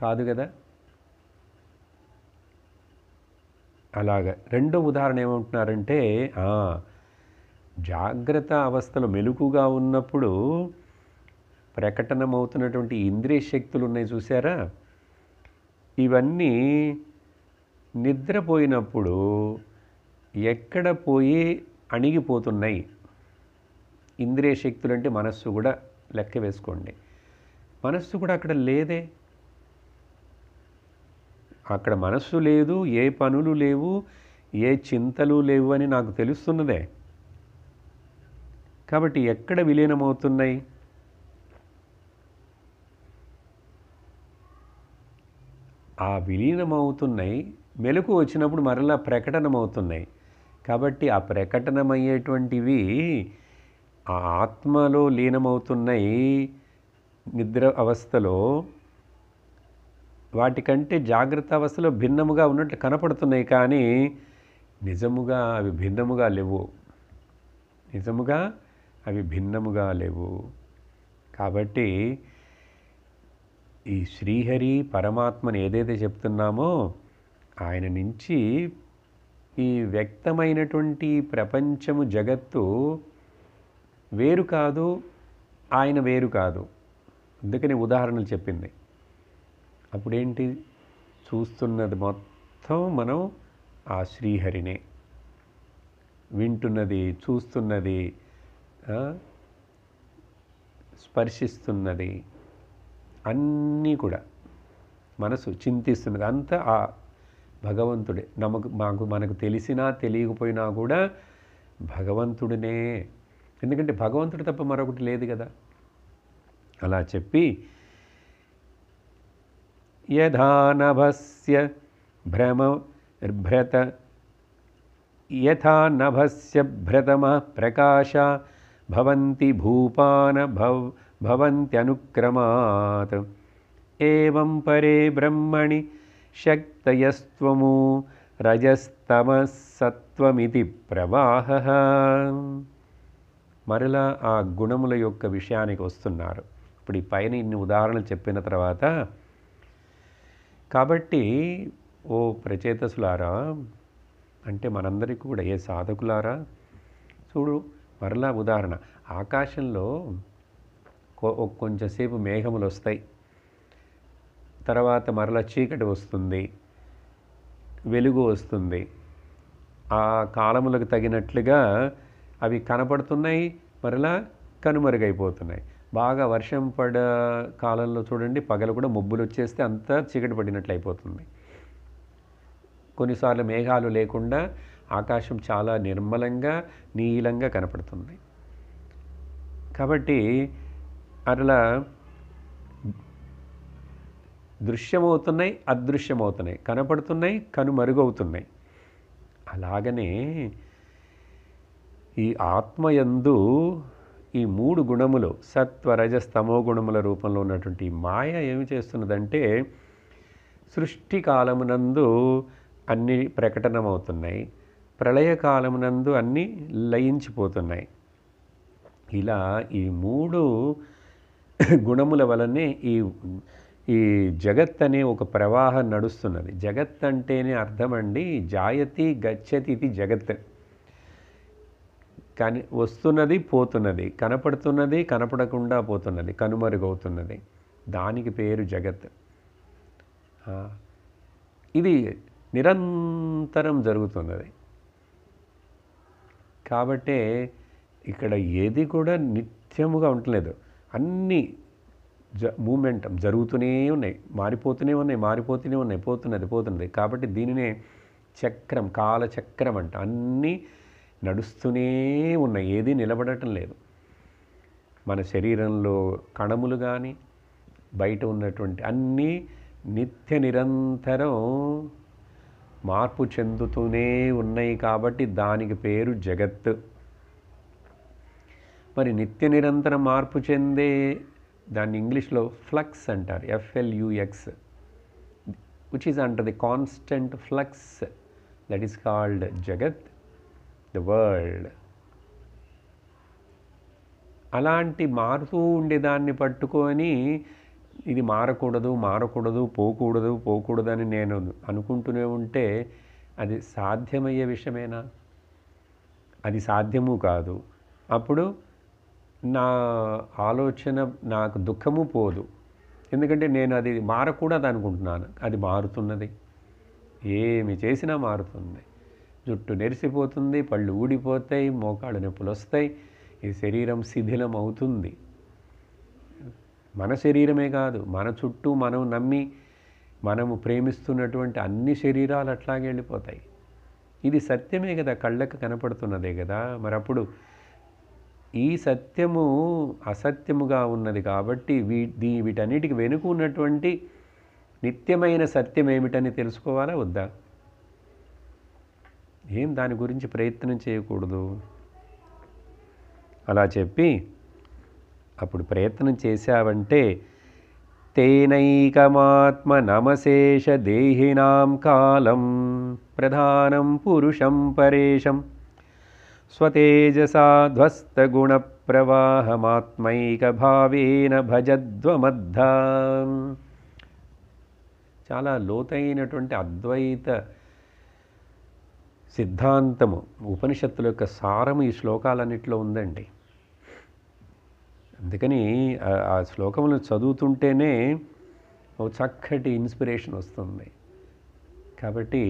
A: కాదు కదా అలాగ రెండో ఉదాహరణ ఏమంటున్నారంటే జాగ్రత్త అవస్థలో మెలుకుగా ఉన్నప్పుడు ప్రకటనమవుతున్నటువంటి ఇంద్రియ శక్తులు ఉన్నాయి చూసారా ఇవన్నీ నిద్రపోయినప్పుడు ఎక్కడ పోయి అణిగిపోతున్నాయి ఇంద్రియ శక్తులు అంటే మనస్సు కూడా లెక్క వేసుకోండి మనస్సు కూడా అక్కడ లేదే అక్కడ మనస్సు లేదు ఏ పనులు లేవు ఏ చింతలు లేవు అని నాకు తెలుస్తున్నదే కాబట్టి ఎక్కడ విలీనమవుతున్నాయి ఆ విలీనమవుతున్నాయి మెలకు వచ్చినప్పుడు మరలా ప్రకటనమవుతున్నాయి కాబట్టి ఆ ప్రకటనమయ్యేటువంటివి ఆత్మలో లీనమవుతున్నాయి నిద్ర అవస్థలో వాటికంటే జాగ్రత్త అవస్థలో భిన్నముగా ఉన్నట్లు కనపడుతున్నాయి కానీ నిజముగా అవి భిన్నముగా లేవు నిజముగా అవి భిన్నముగా లేవు కాబట్టి ఈ శ్రీహరి పరమాత్మని ఏదైతే చెప్తున్నామో ఆయన నుంచి ఈ వ్యక్తమైనటువంటి ప్రపంచము జగత్తు వేరు కాదు ఆయన వేరు కాదు అందుకని ఉదాహరణలు చెప్పింది అప్పుడేంటి చూస్తున్నది మొత్తం మనం ఆ శ్రీహరినే వింటున్నది చూస్తున్నది స్పర్శిస్తున్నది అన్నీ కూడా మనసు చింతిస్తున్నది అంతా ఆ భగవంతుడే నమకు మాకు మనకు తెలిసినా తెలియకపోయినా కూడా భగవంతుడినే ఎందుకంటే భగవంతుడు తప్ప మరొకటి లేదు కదా అలా చెప్పి యథానభస్య భ్రమ భ్రత యథానభస్య భ్రతమ ప్రకాశ భవంతి భూపాన భవ్ భవంత్యనుక్రమాత్ ఏం పరే బ్రహ్మణి శక్తయస్త్వము రజస్తమసత్వమితి ప్రవాహ మరలా ఆ గుణముల యొక్క విషయానికి వస్తున్నారు ఇప్పుడు ఈ పైన ఇన్ని ఉదాహరణలు చెప్పిన తర్వాత కాబట్టి ఓ ప్రచేతసులారా అంటే మనందరికీ కూడా ఏ సాధకులారా చూడు మరలా ఉదాహరణ ఆకాశంలో కొంచెంసేపు మేఘములు వస్తాయి తర్వాత మరల చీకటి వస్తుంది వెలుగు వస్తుంది ఆ కాలములకు తగినట్లుగా అవి కనపడుతున్నాయి మరలా కనుమరుగైపోతున్నాయి బాగా వర్షం పడ కాలంలో చూడండి పగలు కూడా మబ్బులు వచ్చేస్తే అంతా చీకటి పడినట్లు అయిపోతుంది కొన్నిసార్లు మేఘాలు లేకుండా ఆకాశం చాలా నిర్మలంగా నీలంగా కనపడుతుంది కాబట్టి అట్లా దృశ్యమవుతున్నాయి అదృశ్యమవుతున్నాయి కనపడుతున్నాయి కనుమరుగవుతున్నాయి అలాగనే ఈ ఆత్మయందు ఈ మూడు గుణములు సత్వరజ స్తమో గుణముల రూపంలో ఉన్నటువంటి మాయ ఏమి చేస్తున్నదంటే సృష్టి కాలమునందు అన్ని ప్రకటనమవుతున్నాయి ప్రళయకాలమునందు అన్నీ లయించిపోతున్నాయి ఇలా ఈ మూడు గుణముల వలనే ఈ ఈ జగత్ అనే ఒక ప్రవాహం నడుస్తున్నది జగత్ అంటేనే అర్థమండి జాయతి గచ్చతి ఇది జగత్ కాని వస్తున్నది పోతున్నది కనపడుతున్నది కనపడకుండా పోతున్నది కనుమరుగవుతున్నది దానికి పేరు జగత్ ఇది నిరంతరం జరుగుతున్నది కాబట్టే ఇక్కడ ఏది కూడా నిత్యముగా ఉండలేదు అన్నీ జ మూమెంటం జరుగుతూనే ఉన్నాయి మారిపోతూనే ఉన్నాయి మారిపోతూనే ఉన్నాయి పోతున్నది పోతున్నది కాబట్టి దీనినే చక్రం కాలచక్రం అంట అన్నీ నడుస్తూనే ఉన్నాయి ఏది నిలబడటం లేదు మన శరీరంలో కణములు కానీ బయట ఉన్నటువంటి అన్నీ నిత్య నిరంతరం మార్పు చెందుతూనే ఉన్నాయి కాబట్టి దానికి పేరు జగత్ మరి నిత్య నిరంతరం మార్పు చెందే దాన్ని ఇంగ్లీష్లో ఫ్లక్స్ అంటారు F L U X which is under the constant flux that is called జగత్ ద వరల్డ్ అలాంటి మారుతూ ఉండేదాన్ని పట్టుకొని ఇది మారకూడదు మారకూడదు పోకూడదు పోకూడదని నేను అనుకుంటూనే ఉంటే అది సాధ్యమయ్యే విషయమేనా అది సాధ్యము కాదు అప్పుడు నా ఆలోచన నాకు దుఃఖము పోదు ఎందుకంటే నేను అది మారకూడదు అనుకుంటున్నాను అది మారుతున్నది ఏమి చేసినా మారుతుంది జుట్టు నెరిసిపోతుంది పళ్ళు ఊడిపోతాయి మోకాళ్ళు నొప్పులు వస్తాయి ఈ శరీరం శిథిలం అవుతుంది మన శరీరమే కాదు మన చుట్టూ మనం నమ్మి మనము ప్రేమిస్తున్నటువంటి అన్ని శరీరాలు అట్లాగే వెళ్ళిపోతాయి ఇది సత్యమే కదా కళ్ళకు కనపడుతున్నదే కదా మరి అప్పుడు ఈ సత్యము అసత్యముగా ఉన్నది కాబట్టి వీ దీ వీటన్నిటికి వెనుక ఉన్నటువంటి నిత్యమైన సత్యం ఏమిటని తెలుసుకోవాలా వద్దా ఏం దాని గురించి ప్రయత్నం చేయకూడదు అలా చెప్పి అప్పుడు ప్రయత్నం చేశావంటే తేనైకమాత్మ నమశేష దేహినాం కాలం ప్రధానం పురుషం పరేషం स्वतेजसा భావేన భజద్వమద్ధ చాలా లోతైనటువంటి అద్వైత సిద్ధాంతము ఉపనిషత్తుల యొక్క సారము ఈ శ్లోకాలన్నింటిలో ఉందండి అందుకని ఆ శ్లోకములను చదువుతుంటేనే ఒక చక్కటి ఇన్స్పిరేషన్ వస్తుంది కాబట్టి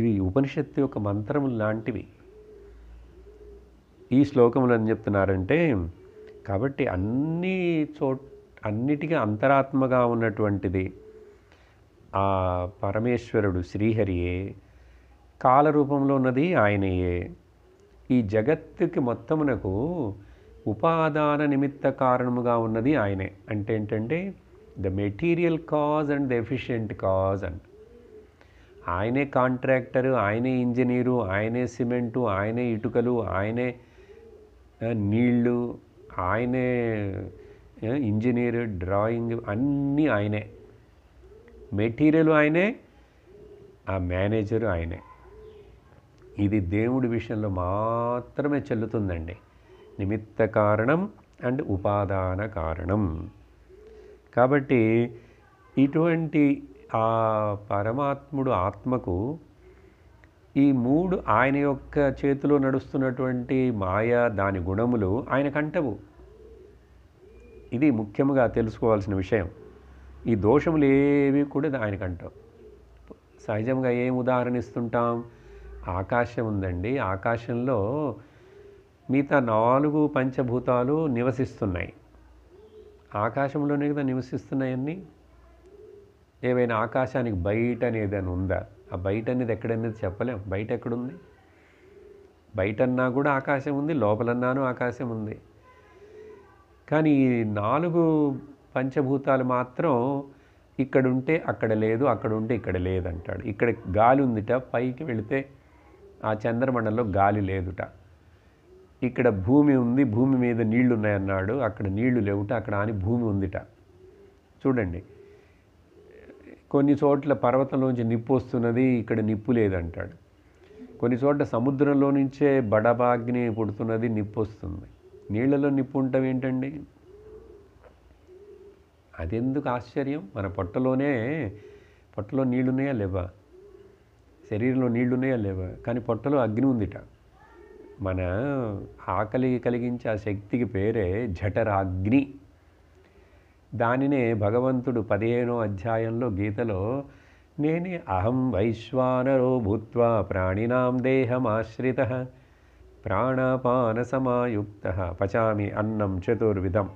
A: ఇవి ఉపనిషత్తు యొక్క మంత్రములు లాంటివి ఈ శ్లోకంలో ఏం చెప్తున్నారంటే కాబట్టి అన్ని చో అన్నిటికీ అంతరాత్మగా ఉన్నటువంటిది ఆ పరమేశ్వరుడు శ్రీహరియే కాలరూపంలో ఉన్నది ఆయనయే ఈ జగత్తుకి మొత్తమునకు ఉపాదాన నిమిత్త కారణముగా ఉన్నది ఆయనే అంటే ఏంటంటే the material cause and the efficient cause and ఆయనే కాంట్రాక్టరు ఆయనే ఇంజనీరు ఆయనే సిమెంటు ఆయనే ఇటుకలు ఆయనే నీళ్ళు ఆయనే ఇంజనీర్ డ్రాయింగ్ అన్నీ ఆయనే మెటీరియల్ ఆయనే ఆ మేనేజరు ఆయనే ఇది దేవుడి విషయంలో మాత్రమే చెల్లుతుందండి నిమిత్త కారణం అండ్ ఉపాదాన కారణం కాబట్టి ఇటువంటి ఆ పరమాత్ముడు ఆత్మకు ఈ మూడు ఆయన యొక్క చేతిలో నడుస్తున్నటువంటి మాయ దాని గుణములు ఆయన కంటవు ఇది ముఖ్యముగా తెలుసుకోవాల్సిన విషయం ఈ దోషములు ఏవి కూడా ఆయన కంటవు సహజంగా ఏం ఉదాహరణ ఇస్తుంటాం ఆకాశం ఉందండి ఆకాశంలో మిగతా నాలుగు పంచభూతాలు నివసిస్తున్నాయి ఆకాశంలోనే కదా నివసిస్తున్నాయన్నీ ఏవైనా ఆకాశానికి బయట అనేదని ఉందా ఆ బయట అనేది ఎక్కడనేది చెప్పలేం బయట ఎక్కడుంది బయటన్నా కూడా ఆకాశం ఉంది లోపలన్నాను ఆకాశం ఉంది కానీ ఈ నాలుగు పంచభూతాలు మాత్రం ఇక్కడుంటే అక్కడ లేదు అక్కడ ఉంటే ఇక్కడ లేదంటాడు ఇక్కడ గాలి ఉందిట పైకి వెళితే ఆ చంద్రమండలంలో గాలి లేదుట ఇక్కడ భూమి ఉంది భూమి మీద నీళ్లు ఉన్నాయన్నాడు అక్కడ నీళ్లు లేవుట అక్కడ అని భూమి ఉందిట చూడండి కొన్ని చోట్ల పర్వతంలోంచి నిప్పు వస్తున్నది ఇక్కడ నిప్పు లేదంటాడు కొన్ని చోట్ల సముద్రంలో నుంచే బడబాగ్ని పుడుతున్నది నిప్పు వస్తుంది నీళ్లలో నిప్పు ఉండటం ఏంటండి అదెందుకు ఆశ్చర్యం మన పొట్టలోనే పొట్టలో ఉన్నాయా లేవా శరీరంలో నీళ్లున్నాయా లేవా కానీ పొట్టలో అగ్ని ఉందిట మన ఆకలి కలిగించే ఆ శక్తికి పేరే జఠరాగ్ని దానినే భగవంతుడు పదిహేనో అధ్యాయంలో గీతలో నేనే అహం వైశ్వానరో భూత్వా ప్రాణినాం దేహమాశ్రిత ప్రాణపాన సమాయుక్త పచామి అన్నం చతుర్విధం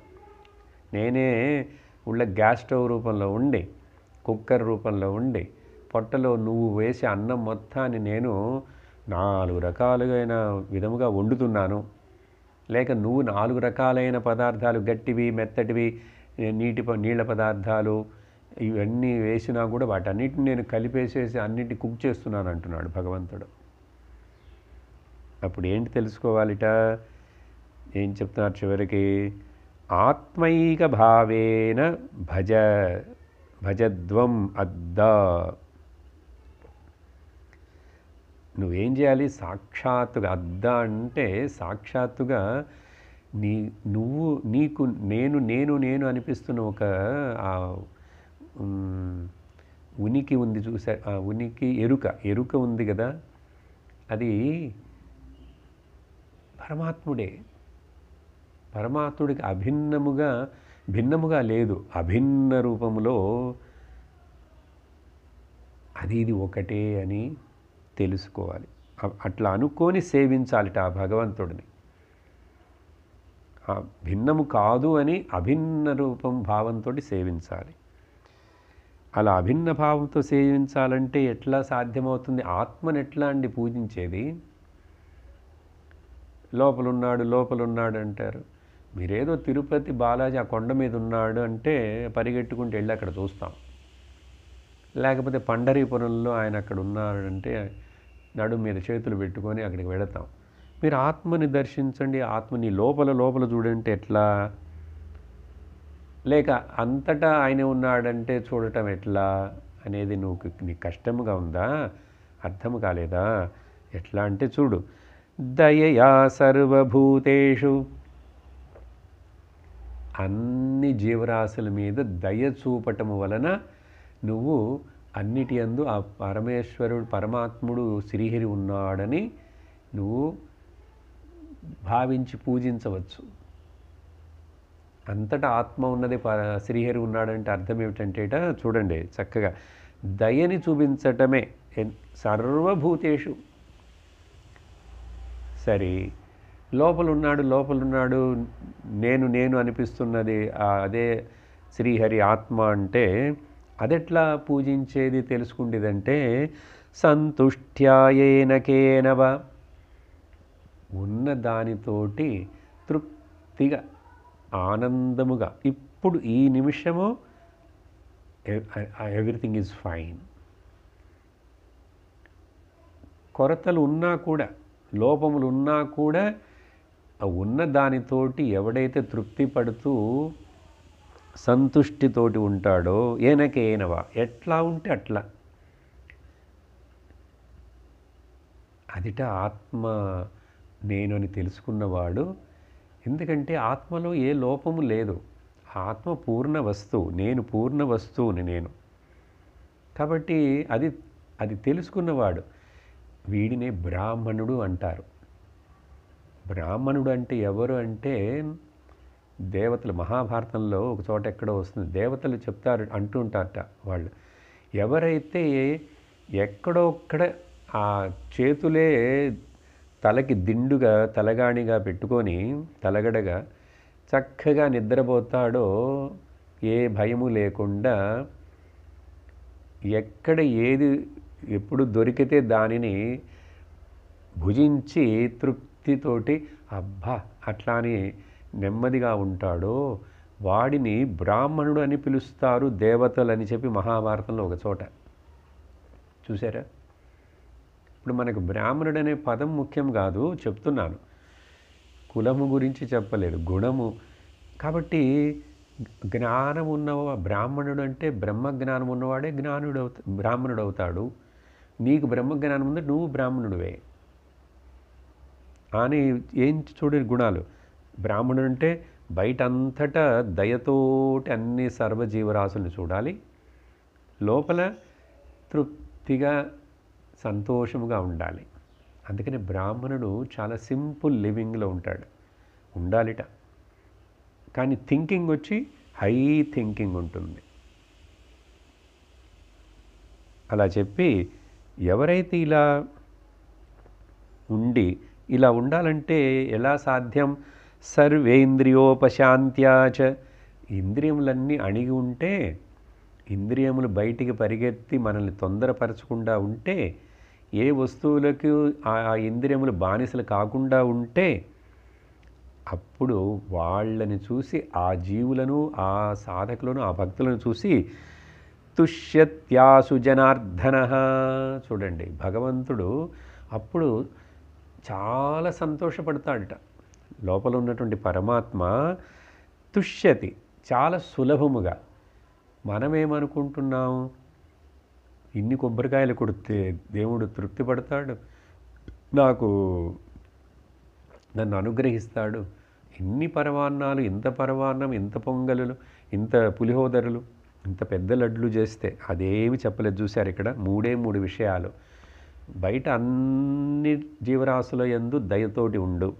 A: నేనే ఉళ్ళ గ్యాస్ స్టవ్ రూపంలో ఉండి కుక్కర్ రూపంలో ఉండి పొట్టలో నువ్వు వేసే అన్నం మొత్తాన్ని నేను నాలుగు రకాలుగైన విధముగా వండుతున్నాను లేక నువ్వు నాలుగు రకాలైన పదార్థాలు గట్టివి మెత్తటివి నీటి నీళ్ళ పదార్థాలు ఇవన్నీ వేసినా కూడా వాటన్నిటిని నేను కలిపేసేసి అన్నిటిని కుక్ చేస్తున్నాను అంటున్నాడు భగవంతుడు అప్పుడు ఏంటి తెలుసుకోవాలిట ఏం చెప్తున్నారు చివరికి ఆత్మైక భావేన భజ భజద్వం అద్దా నువ్వేం చేయాలి సాక్షాత్తుగా అద్ద అంటే సాక్షాత్తుగా నీ నువ్వు నీకు నేను నేను నేను అనిపిస్తున్న ఒక ఉనికి ఉంది చూసా ఆ ఉనికి ఎరుక ఎరుక ఉంది కదా అది పరమాత్ముడే పరమాత్ముడికి అభిన్నముగా భిన్నముగా లేదు అభిన్న రూపములో అది ఇది ఒకటే అని తెలుసుకోవాలి అట్లా అనుకొని సేవించాలిట ఆ భగవంతుడిని భిన్నము కాదు అని అభిన్న రూపం భావంతో సేవించాలి అలా అభిన్న భావంతో సేవించాలంటే ఎట్లా సాధ్యమవుతుంది ఆత్మను ఎట్లా అండి పూజించేది లోపలున్నాడు లోపలున్నాడు అంటారు మీరేదో తిరుపతి బాలాజీ ఆ కొండ మీద ఉన్నాడు అంటే పరిగెట్టుకుంటూ వెళ్ళి అక్కడ చూస్తాం లేకపోతే పండరీపురంలో ఆయన అక్కడ ఉన్నాడంటే నడుము మీద చేతులు పెట్టుకొని అక్కడికి వెళతాం మీరు ఆత్మని దర్శించండి ఆత్మని లోపల లోపల చూడంటే ఎట్లా లేక అంతటా ఆయన ఉన్నాడంటే చూడటం ఎట్లా అనేది నువ్వు నీకు కష్టముగా ఉందా అర్థం కాలేదా ఎట్లా అంటే చూడు దయయా సర్వభూతేషు అన్ని జీవరాశుల మీద దయ చూపటం వలన నువ్వు అన్నిటి అందు ఆ పరమేశ్వరుడు పరమాత్ముడు శ్రీహరి ఉన్నాడని నువ్వు భావించి పూజించవచ్చు అంతటా ఆత్మ ఉన్నది శ్రీహరి ఉన్నాడంటే అర్థం ఏమిటంటే చూడండి చక్కగా దయని చూపించటమే సర్వభూతేషు సరే లోపలున్నాడు లోపలున్నాడు నేను నేను అనిపిస్తున్నది అదే శ్రీహరి ఆత్మ అంటే అదెట్లా పూజించేది తెలుసుకుండేదంటే సంతుష్ట్యాయేనకేనవ ఉన్న దానితోటి తృప్తిగా ఆనందముగా ఇప్పుడు ఈ నిమిషము ఎవ్రీథింగ్ ఈజ్ ఫైన్ కొరతలు ఉన్నా కూడా లోపములు ఉన్నా కూడా ఉన్న దానితోటి ఎవడైతే తృప్తి పడుతూ సంతుష్టితోటి ఉంటాడో ఏనకే ఏనవా ఎట్లా ఉంటే అట్లా అదిట ఆత్మ నేను అని తెలుసుకున్నవాడు ఎందుకంటే ఆత్మలో ఏ లోపము లేదు ఆత్మ పూర్ణ వస్తువు నేను పూర్ణ వస్తువుని నేను కాబట్టి అది అది తెలుసుకున్నవాడు వీడినే బ్రాహ్మణుడు అంటారు బ్రాహ్మణుడు అంటే ఎవరు అంటే దేవతలు మహాభారతంలో ఒక చోట ఎక్కడో వస్తుంది దేవతలు చెప్తారు అంటూ ఉంటారట వాళ్ళు ఎవరైతే ఎక్కడొక్కడ ఆ చేతులే తలకి దిండుగా తలగాణిగా పెట్టుకొని తలగడగా చక్కగా నిద్రపోతాడో ఏ భయము లేకుండా ఎక్కడ ఏది ఎప్పుడు దొరికితే దానిని భుజించి తృప్తితోటి అబ్బా అట్లా అని నెమ్మదిగా ఉంటాడో వాడిని బ్రాహ్మణుడు అని పిలుస్తారు దేవతలు అని చెప్పి మహాభారతంలో ఒక చోట చూసారా ఇప్పుడు మనకు బ్రాహ్మణుడు అనే పదం ముఖ్యం కాదు చెప్తున్నాను కులము గురించి చెప్పలేదు గుణము కాబట్టి జ్ఞానం ఉన్న బ్రాహ్మణుడు అంటే బ్రహ్మజ్ఞానం ఉన్నవాడే జ్ఞానుడు అవుతా బ్రాహ్మణుడు అవుతాడు నీకు బ్రహ్మజ్ఞానం ఉంది నువ్వు బ్రాహ్మణుడివే అని ఏం చూడ గుణాలు బ్రాహ్మణుడు అంటే బయట అంతటా దయతోటి అన్ని సర్వజీవరాశుల్ని చూడాలి లోపల తృప్తిగా సంతోషముగా ఉండాలి అందుకని బ్రాహ్మణుడు చాలా సింపుల్ లివింగ్లో ఉంటాడు ఉండాలిట కానీ థింకింగ్ వచ్చి హై థింకింగ్ ఉంటుంది అలా చెప్పి ఎవరైతే ఇలా ఉండి ఇలా ఉండాలంటే ఎలా సాధ్యం సర్వేంద్రియోపశాంత్యాచ ఇంద్రియములన్నీ అణిగి ఉంటే ఇంద్రియములు బయటికి పరిగెత్తి మనల్ని తొందరపరచకుండా ఉంటే ఏ వస్తువులకు ఆ ఇంద్రియములు బానిసలు కాకుండా ఉంటే అప్పుడు వాళ్ళని చూసి ఆ జీవులను ఆ సాధకులను ఆ భక్తులను చూసి తుష్యత్యాసు జనార్దన చూడండి భగవంతుడు అప్పుడు చాలా సంతోషపడతాడట లోపల ఉన్నటువంటి పరమాత్మ తుష్యతి చాలా సులభముగా మనమేమనుకుంటున్నాం ఇన్ని కొబ్బరికాయలు కొడితే దేవుడు తృప్తి పడతాడు నాకు నన్ను అనుగ్రహిస్తాడు ఇన్ని పరమాన్నాలు ఇంత పరమాన్నం ఇంత పొంగలులు ఇంత పులిహోదరులు ఇంత పెద్ద లడ్లు చేస్తే అదేమి చెప్పలేదు చూశారు ఇక్కడ మూడే మూడు విషయాలు బయట అన్ని జీవరాశుల ఎందు దయతోటి ఉండు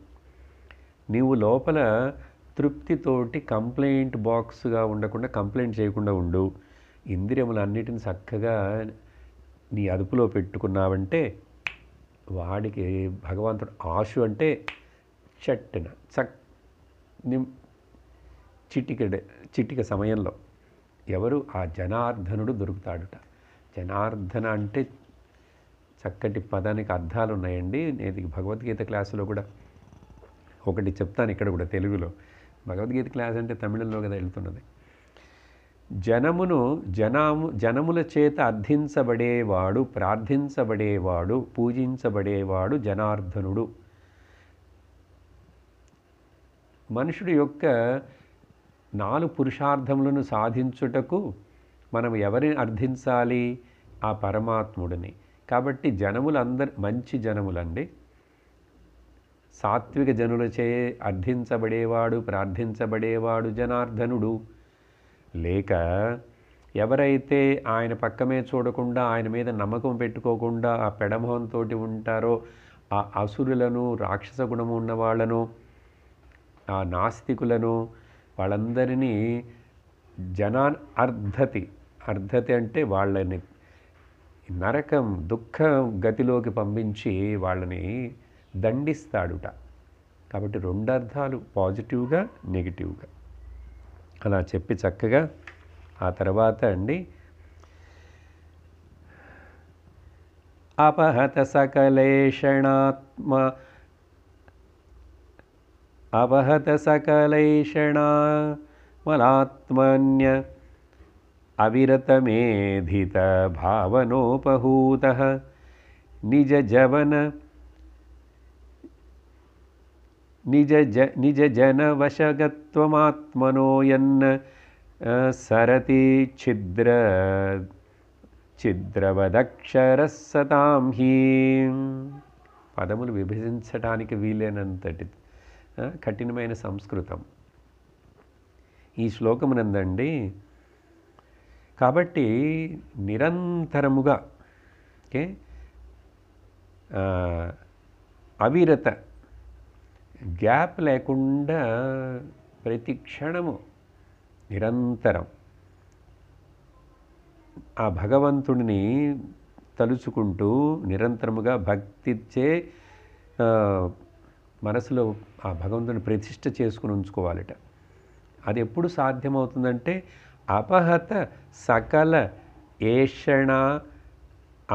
A: నీవు లోపల తృప్తితోటి కంప్లైంట్ బాక్స్గా ఉండకుండా కంప్లైంట్ చేయకుండా ఉండు ఇంద్రియములన్నిటిని చక్కగా నీ అదుపులో పెట్టుకున్నావంటే వాడికి భగవంతుడు ఆశు అంటే చట్టున చక్ నిం చిటికెడ చిటిక సమయంలో ఎవరు ఆ జనార్దనుడు దొరుకుతాడుట జనార్దన అంటే చక్కటి పదానికి అర్థాలు ఉన్నాయండి నేను భగవద్గీత క్లాసులో కూడా ఒకటి చెప్తాను ఇక్కడ కూడా తెలుగులో భగవద్గీత క్లాస్ అంటే తమిళంలో కదా వెళ్తున్నది జనమును జనాము జనముల చేత అర్థించబడేవాడు ప్రార్థించబడేవాడు పూజించబడేవాడు జనార్దనుడు మనుషుడు యొక్క నాలుగు పురుషార్థములను సాధించుటకు మనం ఎవరిని అర్థించాలి ఆ పరమాత్ముడిని కాబట్టి జనములందరి మంచి జనములండి సాత్విక జనులచే అర్థించబడేవాడు ప్రార్థించబడేవాడు జనార్దనుడు లేక ఎవరైతే ఆయన పక్కమే చూడకుండా ఆయన మీద నమ్మకం పెట్టుకోకుండా ఆ పెడమోహంతో ఉంటారో ఆ అసురులను రాక్షస గుణము ఉన్న వాళ్ళను ఆ నాస్తికులను వాళ్ళందరినీ జనాన్ అర్ధతి అర్ధతి అంటే వాళ్ళని నరకం దుఃఖ గతిలోకి పంపించి వాళ్ళని దండిస్తాడుట కాబట్టి రెండు అర్థాలు పాజిటివ్గా నెగిటివ్గా कदा चेपी చక్కగా ఆ తరువాతండి ಅಪಹತ सकलेഷണಾತ್ಮ ಅವಹತ सकलेഷണ ಮಲಾತ್ಮನ್ಯ ಅವಿರತಮೇಧಿತ ಭಾವನೋಪಹೂತಹ ನಿಜಜವನ నిజ జ నిజ జనవశగత్వమాత్మనోయన్న సరతి ఛిద్ర సతాం హీ పదములు విభజించటానికి వీలైనంతటి కఠినమైన సంస్కృతం ఈ శ్లోకమునందండి కాబట్టి నిరంతరముగా ఓకే అవిరత గ్యాప్ లేకుండా ప్రతి క్షణము నిరంతరం ఆ భగవంతుడిని తలుచుకుంటూ నిరంతరముగా భక్తిచ్చే మనసులో ఆ భగవంతుని ప్రతిష్ట చేసుకుని ఉంచుకోవాలట అది ఎప్పుడు సాధ్యమవుతుందంటే అపహత సకల ఏషణ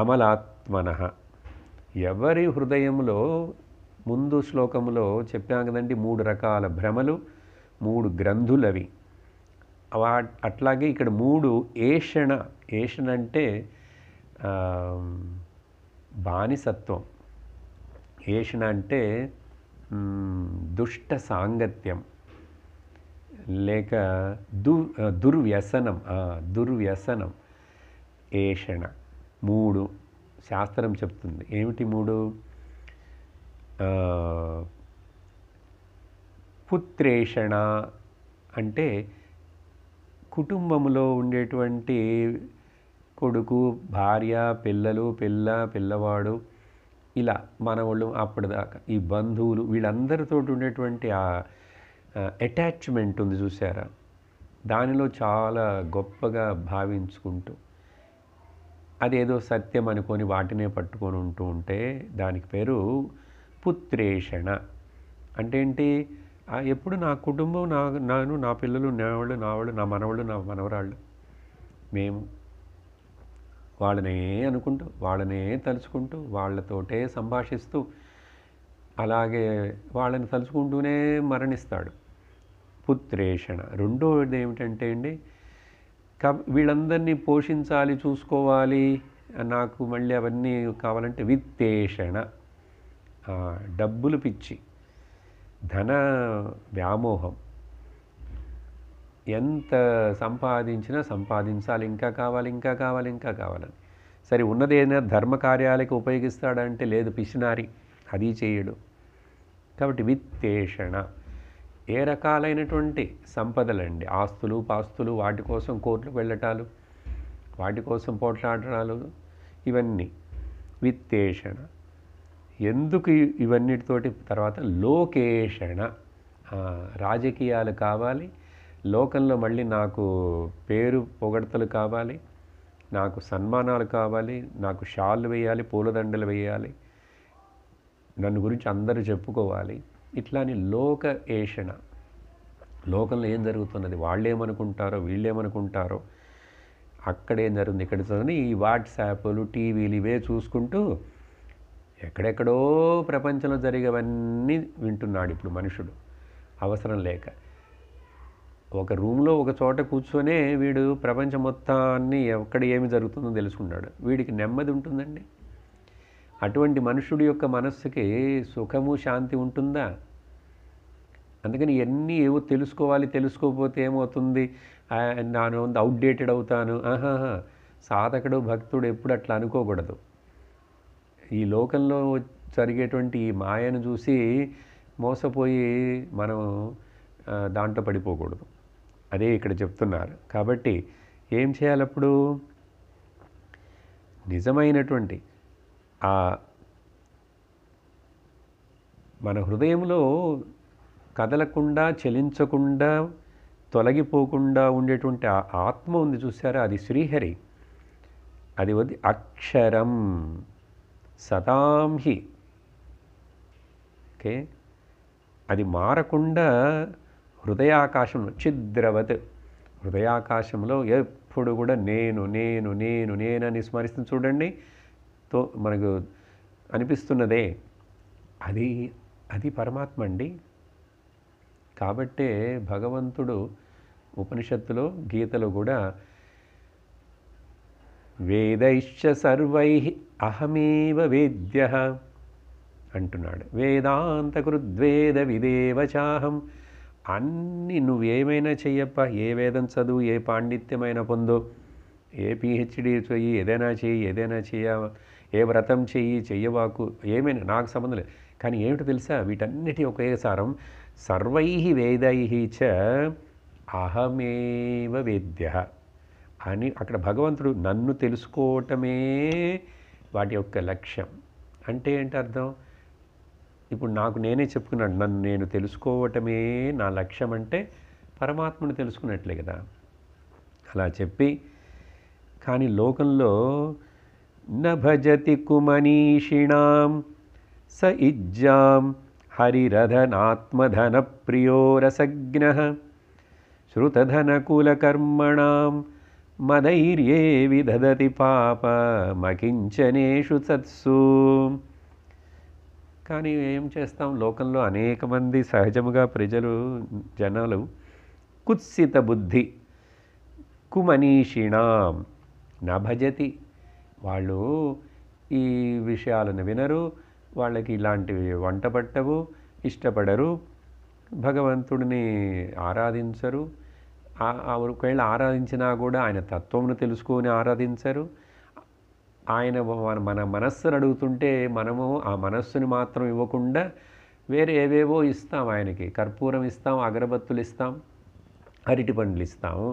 A: అమలాత్మన ఎవరి హృదయంలో ముందు శ్లోకంలో చెప్పాం కదండి మూడు రకాల భ్రమలు మూడు గ్రంథులవి అట్లాగే ఇక్కడ మూడు ఏషణ ఏషణ అంటే బానిసత్వం ఏషణ అంటే దుష్ట సాంగత్యం లేక దు దుర్వ్యసనం దుర్వ్యసనం ఏషణ మూడు శాస్త్రం చెప్తుంది ఏమిటి మూడు పుత్రేషణ అంటే కుటుంబంలో ఉండేటువంటి కొడుకు భార్య పిల్లలు పిల్ల పిల్లవాడు ఇలా మనవాళ్ళు అప్పటిదాకా ఈ బంధువులు వీళ్ళందరితో ఉండేటువంటి ఆ అటాచ్మెంట్ ఉంది చూసారా దానిలో చాలా గొప్పగా భావించుకుంటూ అదేదో సత్యం అనుకొని వాటినే పట్టుకొని ఉంటూ ఉంటే దానికి పేరు పుత్రేషణ అంటే ఏంటి ఎప్పుడు నా కుటుంబం నా నాను నా పిల్లలు నావాళ్ళు నావాళ్ళు నా మనవాళ్ళు నా మనవరాళ్ళు మేము వాళ్ళనే అనుకుంటూ వాళ్ళనే తలుచుకుంటూ వాళ్ళతోటే సంభాషిస్తూ అలాగే వాళ్ళని తలుచుకుంటూనే మరణిస్తాడు పుత్రేషణ రెండోది ఏమిటంటే అండి క వీళ్ళందరినీ పోషించాలి చూసుకోవాలి నాకు మళ్ళీ అవన్నీ కావాలంటే విత్తేషణ డబ్బులు పిచ్చి ధన వ్యామోహం ఎంత సంపాదించినా సంపాదించాలి ఇంకా కావాలి ఇంకా కావాలి ఇంకా కావాలని సరే ఉన్నదేనా ధర్మ కార్యాలకు ఉపయోగిస్తాడంటే లేదు పిసినారి అది చేయడు కాబట్టి విత్తేషణ ఏ రకాలైనటువంటి సంపదలండి ఆస్తులు పాస్తులు వాటి కోసం కోర్టు వెళ్ళటాలు వాటి కోసం పోట్లాడటాలు ఇవన్నీ విత్తేషణ ఎందుకు ఇవన్నిటితోటి తర్వాత లోకేషణ రాజకీయాలు కావాలి లోకంలో మళ్ళీ నాకు పేరు పొగడతలు కావాలి నాకు సన్మానాలు కావాలి నాకు షాళ్ళు వేయాలి పూలదండలు వేయాలి నన్ను గురించి అందరూ చెప్పుకోవాలి ఇట్లాని లోక ఏషణ లోకంలో ఏం జరుగుతున్నది వాళ్ళేమనుకుంటారో వీళ్ళేమనుకుంటారో అక్కడేం జరుగుతుంది ఇక్కడ ఈ వాట్సాప్లు టీవీలు ఇవే చూసుకుంటూ ఎక్కడెక్కడో ప్రపంచంలో జరిగేవన్నీ వింటున్నాడు ఇప్పుడు మనుషుడు అవసరం లేక ఒక రూమ్లో ఒక చోట కూర్చొనే వీడు ప్రపంచం మొత్తాన్ని ఎక్కడ ఏమి జరుగుతుందో తెలుసుకున్నాడు వీడికి నెమ్మది ఉంటుందండి అటువంటి మనుషుడి యొక్క మనస్సుకి సుఖము శాంతి ఉంటుందా అందుకని ఇవన్నీ ఏవో తెలుసుకోవాలి తెలుసుకోకపోతే ఏమవుతుంది నాను అవుట్డేటెడ్ అవుతాను ఆహాహా సాధకుడు భక్తుడు ఎప్పుడు అట్లా అనుకోకూడదు ఈ లోకంలో జరిగేటువంటి ఈ మాయను చూసి మోసపోయి మనం దాంట్లో పడిపోకూడదు అదే ఇక్కడ చెప్తున్నారు కాబట్టి ఏం చేయాలప్పుడు నిజమైనటువంటి ఆ మన హృదయంలో కదలకుండా చలించకుండా తొలగిపోకుండా ఉండేటువంటి ఆ ఆత్మ ఉంది చూసారా అది శ్రీహరి అది వది అక్షరం సదాం హి ఓకే అది మారకుండా హృదయాకాశం చిద్రవత్ హృదయాకాశంలో ఎప్పుడు కూడా నేను నేను నేను నేనని స్మరిస్తుంది చూడండి తో మనకు అనిపిస్తున్నదే అది అది పరమాత్మ అండి కాబట్టే భగవంతుడు ఉపనిషత్తులో గీతలో కూడా వేదైశ్చ సర్వై అహమేవ వేద్య అంటున్నాడు వేదాంతకృద్వేద విదేవచాహం అన్ని నువ్వేమైనా చెయ్యప్ప ఏ వేదం చదువు ఏ పాండిత్యమైన పొందు ఏ పిహెచ్డి చెయ్యి ఏదైనా చెయ్యి ఏదైనా చెయ్య ఏ వ్రతం చెయ్యి చెయ్యవాకు ఏమైనా నాకు సంబంధం లేదు కానీ ఏమిటో తెలుసా వీటన్నిటి ఒకేసారం సర్వై వేదై చ అహమేవ వేద్య అని అక్కడ భగవంతుడు నన్ను తెలుసుకోవటమే వాటి యొక్క లక్ష్యం అంటే ఏంటి అర్థం ఇప్పుడు నాకు నేనే చెప్పుకున్నాను నన్ను నేను తెలుసుకోవటమే నా లక్ష్యం అంటే పరమాత్మను తెలుసుకున్నట్లే కదా అలా చెప్పి కానీ లోకంలో నభజతి కుమనీషిణాం స ఇజ్జాం హరిరధనాత్మధన ప్రియోరసజ్ఞ శృతధనకులకర్మణం మదైర్యే విదతి పాప మకించనేషు సత్సు కానీ ఏం చేస్తాం లోకంలో అనేక మంది సహజముగా ప్రజలు జనాలు కుత్సిత బుద్ధి కుమనీషిణాం నభజతి వాళ్ళు ఈ విషయాలను వినరు వాళ్ళకి ఇలాంటివి వంట పట్టవు ఇష్టపడరు భగవంతుడిని ఆరాధించరు ఒకవేళ ఆరాధించినా కూడా ఆయన తత్వమును తెలుసుకొని ఆరాధించరు ఆయన మన మనస్సును అడుగుతుంటే మనము ఆ మనస్సుని మాత్రం ఇవ్వకుండా వేరే ఏవేవో ఇస్తాం ఆయనకి కర్పూరం ఇస్తాం అగరబత్తులు ఇస్తాం అరటి పండ్లు ఇస్తాము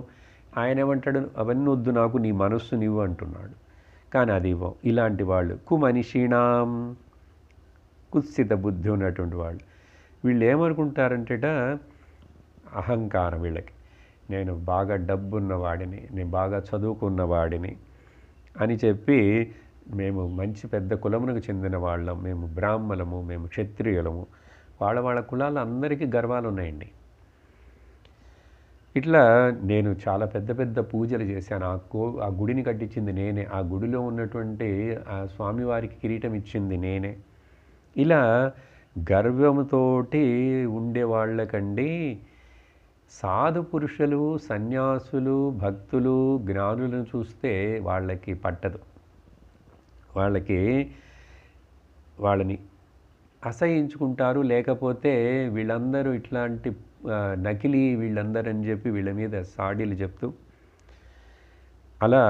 A: ఆయన ఏమంటాడు అవన్నీ వద్దు నాకు నీ మనస్సునివ్వు అంటున్నాడు కానీ అది ఇవ్వం ఇలాంటి వాళ్ళు కుమనిషీణాం కుత్సిత బుద్ధి ఉన్నటువంటి వాళ్ళు వీళ్ళు ఏమనుకుంటారంటేట అహంకారం వీళ్ళకి నేను బాగా డబ్బున్నవాడిని నేను బాగా చదువుకున్నవాడిని అని చెప్పి మేము మంచి పెద్ద కులమునకు చెందిన వాళ్ళం మేము బ్రాహ్మణము మేము క్షత్రియులము వాళ్ళ వాళ్ళ కులాలు అందరికీ గర్వాలు ఉన్నాయండి ఇట్లా నేను చాలా పెద్ద పెద్ద పూజలు చేశాను ఆ కో ఆ గుడిని కట్టించింది నేనే ఆ గుడిలో ఉన్నటువంటి ఆ స్వామివారికి కిరీటం ఇచ్చింది నేనే ఇలా ఉండే ఉండేవాళ్ళకండి సాధు పురుషులు సన్యాసులు భక్తులు జ్ఞానులను చూస్తే వాళ్ళకి పట్టదు వాళ్ళకి వాళ్ళని అసహించుకుంటారు లేకపోతే వీళ్ళందరూ ఇట్లాంటి నకిలీ వీళ్ళందరూ అని చెప్పి వీళ్ళ మీద సాడీలు చెప్తూ అలా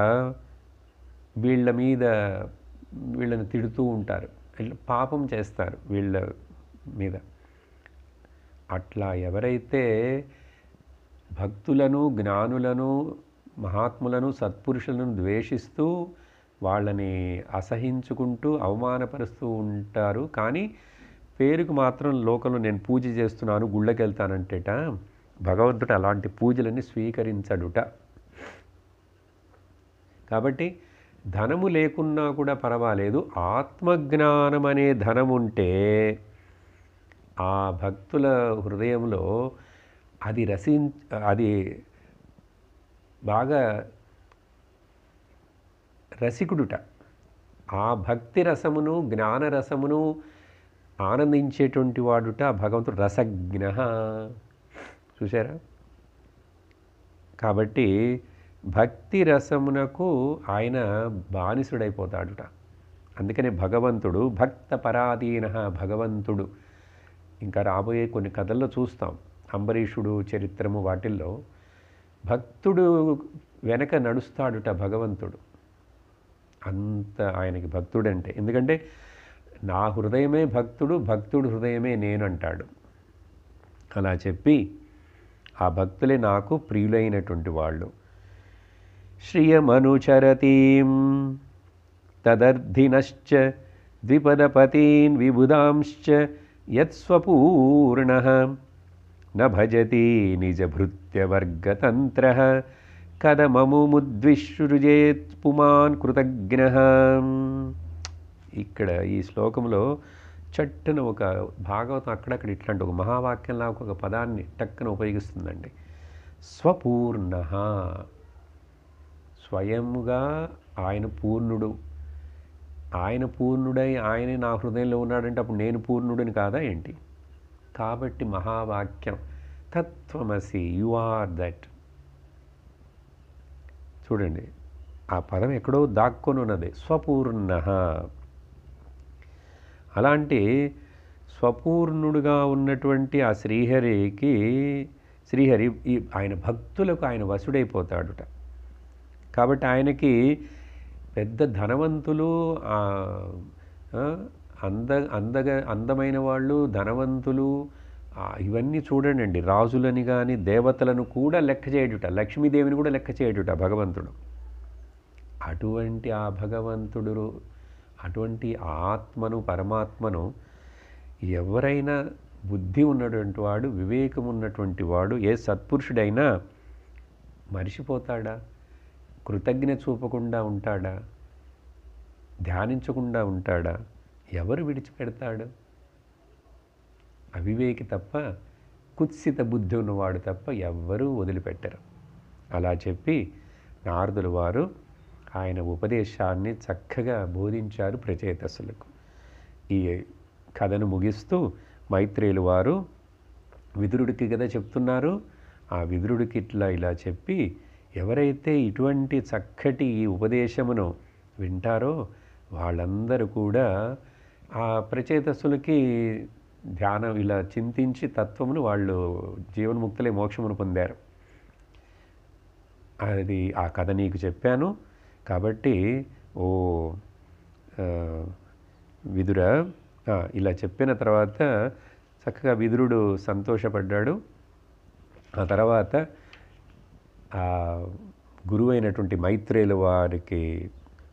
A: వీళ్ళ మీద వీళ్ళని తిడుతూ ఉంటారు పాపం చేస్తారు వీళ్ళ మీద అట్లా ఎవరైతే భక్తులను జ్ఞానులను మహాత్ములను సత్పురుషులను ద్వేషిస్తూ వాళ్ళని అసహించుకుంటూ అవమానపరుస్తూ ఉంటారు కానీ పేరుకు మాత్రం లోకంలో నేను పూజ చేస్తున్నాను గుళ్ళకి వెళ్తానంటేట భగవంతుడు అలాంటి పూజలని స్వీకరించడుట కాబట్టి ధనము లేకున్నా కూడా పర్వాలేదు ఆత్మజ్ఞానం అనే ధనం ఉంటే ఆ భక్తుల హృదయంలో అది రసి అది బాగా రసికుడుట ఆ భక్తి రసమును జ్ఞాన రసమును ఆనందించేటువంటి వాడుట భగవంతుడు రసజ్ఞ చూసారా కాబట్టి భక్తి రసమునకు ఆయన బానిసుడైపోతాడుట అందుకనే భగవంతుడు భక్త పరాధీన భగవంతుడు ఇంకా రాబోయే కొన్ని కథల్లో చూస్తాం అంబరీషుడు చరిత్రము వాటిల్లో భక్తుడు వెనక నడుస్తాడుట భగవంతుడు అంత ఆయనకి భక్తుడంటే ఎందుకంటే నా హృదయమే భక్తుడు భక్తుడు హృదయమే నేను అంటాడు అలా చెప్పి ఆ భక్తులే నాకు ప్రియులైనటువంటి వాళ్ళు శ్రియమనుచరతీం తదర్థినశ్చ ద్విపదపతీన్ విబుధాంశ్చ యత్స్వపూర్ణ న భజతి నిజభృత్యవర్గతంత్ర కథమముముద్విసృజేత్ పుమాన్ కృతజ్ఞ ఇక్కడ ఈ శ్లోకంలో చట్టున ఒక భాగవతం అక్కడక్కడ ఇట్లాంటి ఒక మహావాక్యంలా ఒక పదాన్ని టక్కున ఉపయోగిస్తుందండి స్వపూర్ణ స్వయముగా ఆయన పూర్ణుడు ఆయన పూర్ణుడై ఆయనే నా హృదయంలో ఉన్నాడంటే అప్పుడు నేను పూర్ణుడిని కాదా ఏంటి కాబట్టి మహావాక్యం తత్వమసి యు ఆర్ దట్ చూడండి ఆ పదం ఎక్కడో దాక్కొని ఉన్నది స్వపూర్ణ అలాంటి స్వపూర్ణుడుగా ఉన్నటువంటి ఆ శ్రీహరికి శ్రీహరి ఈ ఆయన భక్తులకు ఆయన వసుడైపోతాడుట కాబట్టి ఆయనకి పెద్ద ధనవంతులు అంద అందగ అందమైన వాళ్ళు ధనవంతులు ఇవన్నీ చూడండి రాజులని కానీ దేవతలను కూడా లెక్క చేయుట లక్ష్మీదేవిని కూడా లెక్క చేయుట భగవంతుడు అటువంటి ఆ భగవంతుడు అటువంటి ఆత్మను పరమాత్మను ఎవరైనా బుద్ధి ఉన్నటువంటి వాడు వివేకం ఉన్నటువంటి వాడు ఏ సత్పురుషుడైనా మరిచిపోతాడా కృతజ్ఞ చూపకుండా ఉంటాడా ధ్యానించకుండా ఉంటాడా ఎవరు విడిచిపెడతాడు అవివేకి తప్ప కుత్సిత బుద్ధి ఉన్నవాడు తప్ప ఎవ్వరూ వదిలిపెట్టరు అలా చెప్పి నారదుల వారు ఆయన ఉపదేశాన్ని చక్కగా బోధించారు ప్రచేతసులకు ఈ కథను ముగిస్తూ మైత్రేయులు వారు విదురుడికి కదా చెప్తున్నారు ఆ విదురుడికి ఇట్లా ఇలా చెప్పి ఎవరైతే ఇటువంటి చక్కటి ఈ ఉపదేశమును వింటారో వాళ్ళందరూ కూడా ఆ ప్రచేతస్సులకి ధ్యానం ఇలా చింతించి తత్వమును వాళ్ళు జీవన్ముక్తులే మోక్షమును పొందారు అది ఆ కథ నీకు చెప్పాను కాబట్టి ఓ విదుర ఇలా చెప్పిన తర్వాత చక్కగా విదురుడు సంతోషపడ్డాడు ఆ తర్వాత గురువు అయినటువంటి మైత్రేయులు వారికి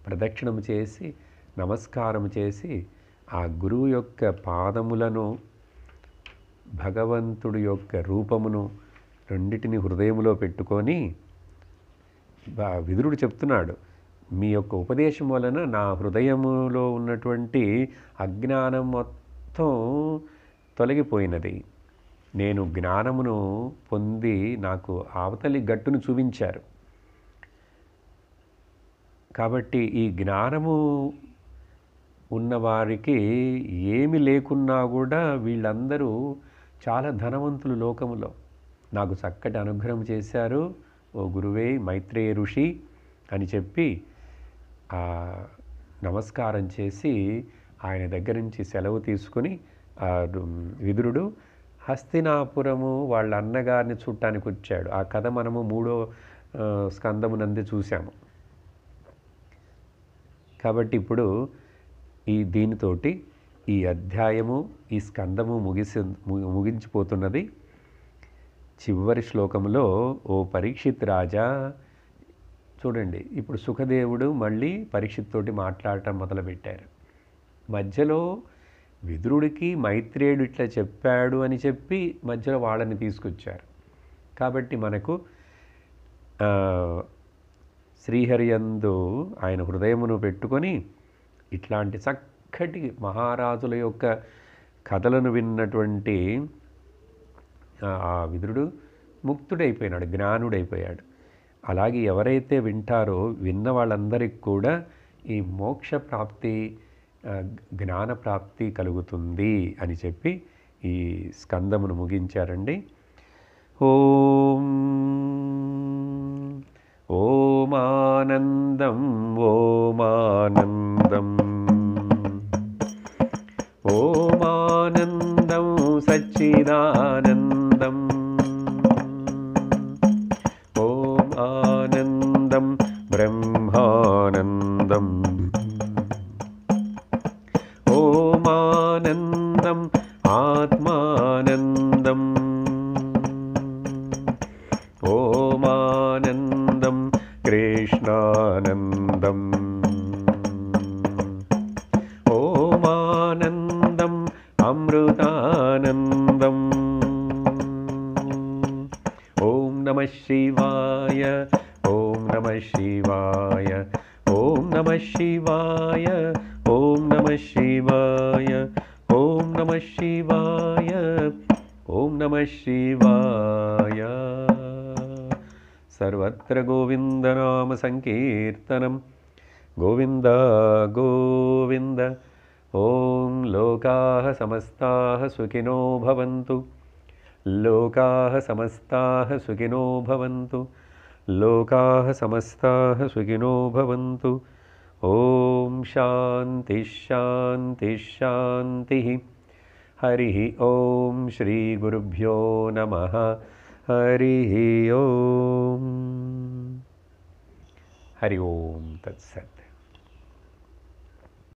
A: ప్రదక్షిణం చేసి నమస్కారం చేసి ఆ గురువు యొక్క పాదములను భగవంతుడి యొక్క రూపమును రెండిటిని హృదయములో పెట్టుకొని విదురుడు చెప్తున్నాడు మీ యొక్క ఉపదేశం వలన నా హృదయములో ఉన్నటువంటి అజ్ఞానం మొత్తం తొలగిపోయినది నేను జ్ఞానమును పొంది నాకు అవతలి గట్టును చూపించారు కాబట్టి ఈ జ్ఞానము ఉన్నవారికి ఏమి లేకున్నా కూడా వీళ్ళందరూ చాలా ధనవంతులు లోకములో నాకు చక్కటి అనుగ్రహం చేశారు ఓ గురువే మైత్రేయ ఋషి అని చెప్పి నమస్కారం చేసి ఆయన దగ్గర నుంచి సెలవు తీసుకుని విదురుడు హస్తినాపురము వాళ్ళ అన్నగారిని చూడటానికి వచ్చాడు ఆ కథ మనము మూడో స్కందమునంది చూశాము కాబట్టి ఇప్పుడు ఈ దీనితోటి ఈ అధ్యాయము ఈ స్కందము ముగిసి ముగించిపోతున్నది చివరి శ్లోకంలో ఓ పరీక్షిత్ రాజా చూడండి ఇప్పుడు సుఖదేవుడు మళ్ళీ పరీక్షిత్తోటి మాట్లాడటం మొదలుపెట్టారు మధ్యలో విదురుడికి మైత్రేయుడు ఇట్లా చెప్పాడు అని చెప్పి మధ్యలో వాళ్ళని తీసుకొచ్చారు కాబట్టి మనకు శ్రీహరియందు ఆయన హృదయమును పెట్టుకొని ఇట్లాంటి చక్కటి మహారాజుల యొక్క కథలను విన్నటువంటి ఆ విదురుడు ముక్తుడైపోయినాడు జ్ఞానుడైపోయాడు అలాగే ఎవరైతే వింటారో విన్న వాళ్ళందరికీ కూడా ఈ మోక్ష ప్రాప్తి జ్ఞాన ప్రాప్తి కలుగుతుంది అని చెప్పి ఈ స్కందమును ముగించారండి ఓం ఓ ഓമാനന്ദം ഓമാനന്ദം ഓമാനന്ദം
B: സച്ചിദാനന്ദം ഓം ആനന്ദം ബ്രഹ്മാനന്ദം
A: शिवाय ॐ नमः शिवाय ॐ नमः शिवाय ॐ नमः शिवाय ॐ नमः शिवाय ॐ नमः शिवाय सर्वत्र गोविन्दनामसङ्कीर्तनं गोविन्द गोविन्द ॐ लोकाः समस्ताः सुखिनो भवन्तु लोकाः समस्ताः सुखिनो भवन्तु लोकाः समस्ताः सुखिनो भवन्तु ॐ शान्तिश्शान्तिश्शान्तिः हरिः ॐ श्रीगुरुभ्यो नमः हरिः ॐ हरि ओं तत्सत्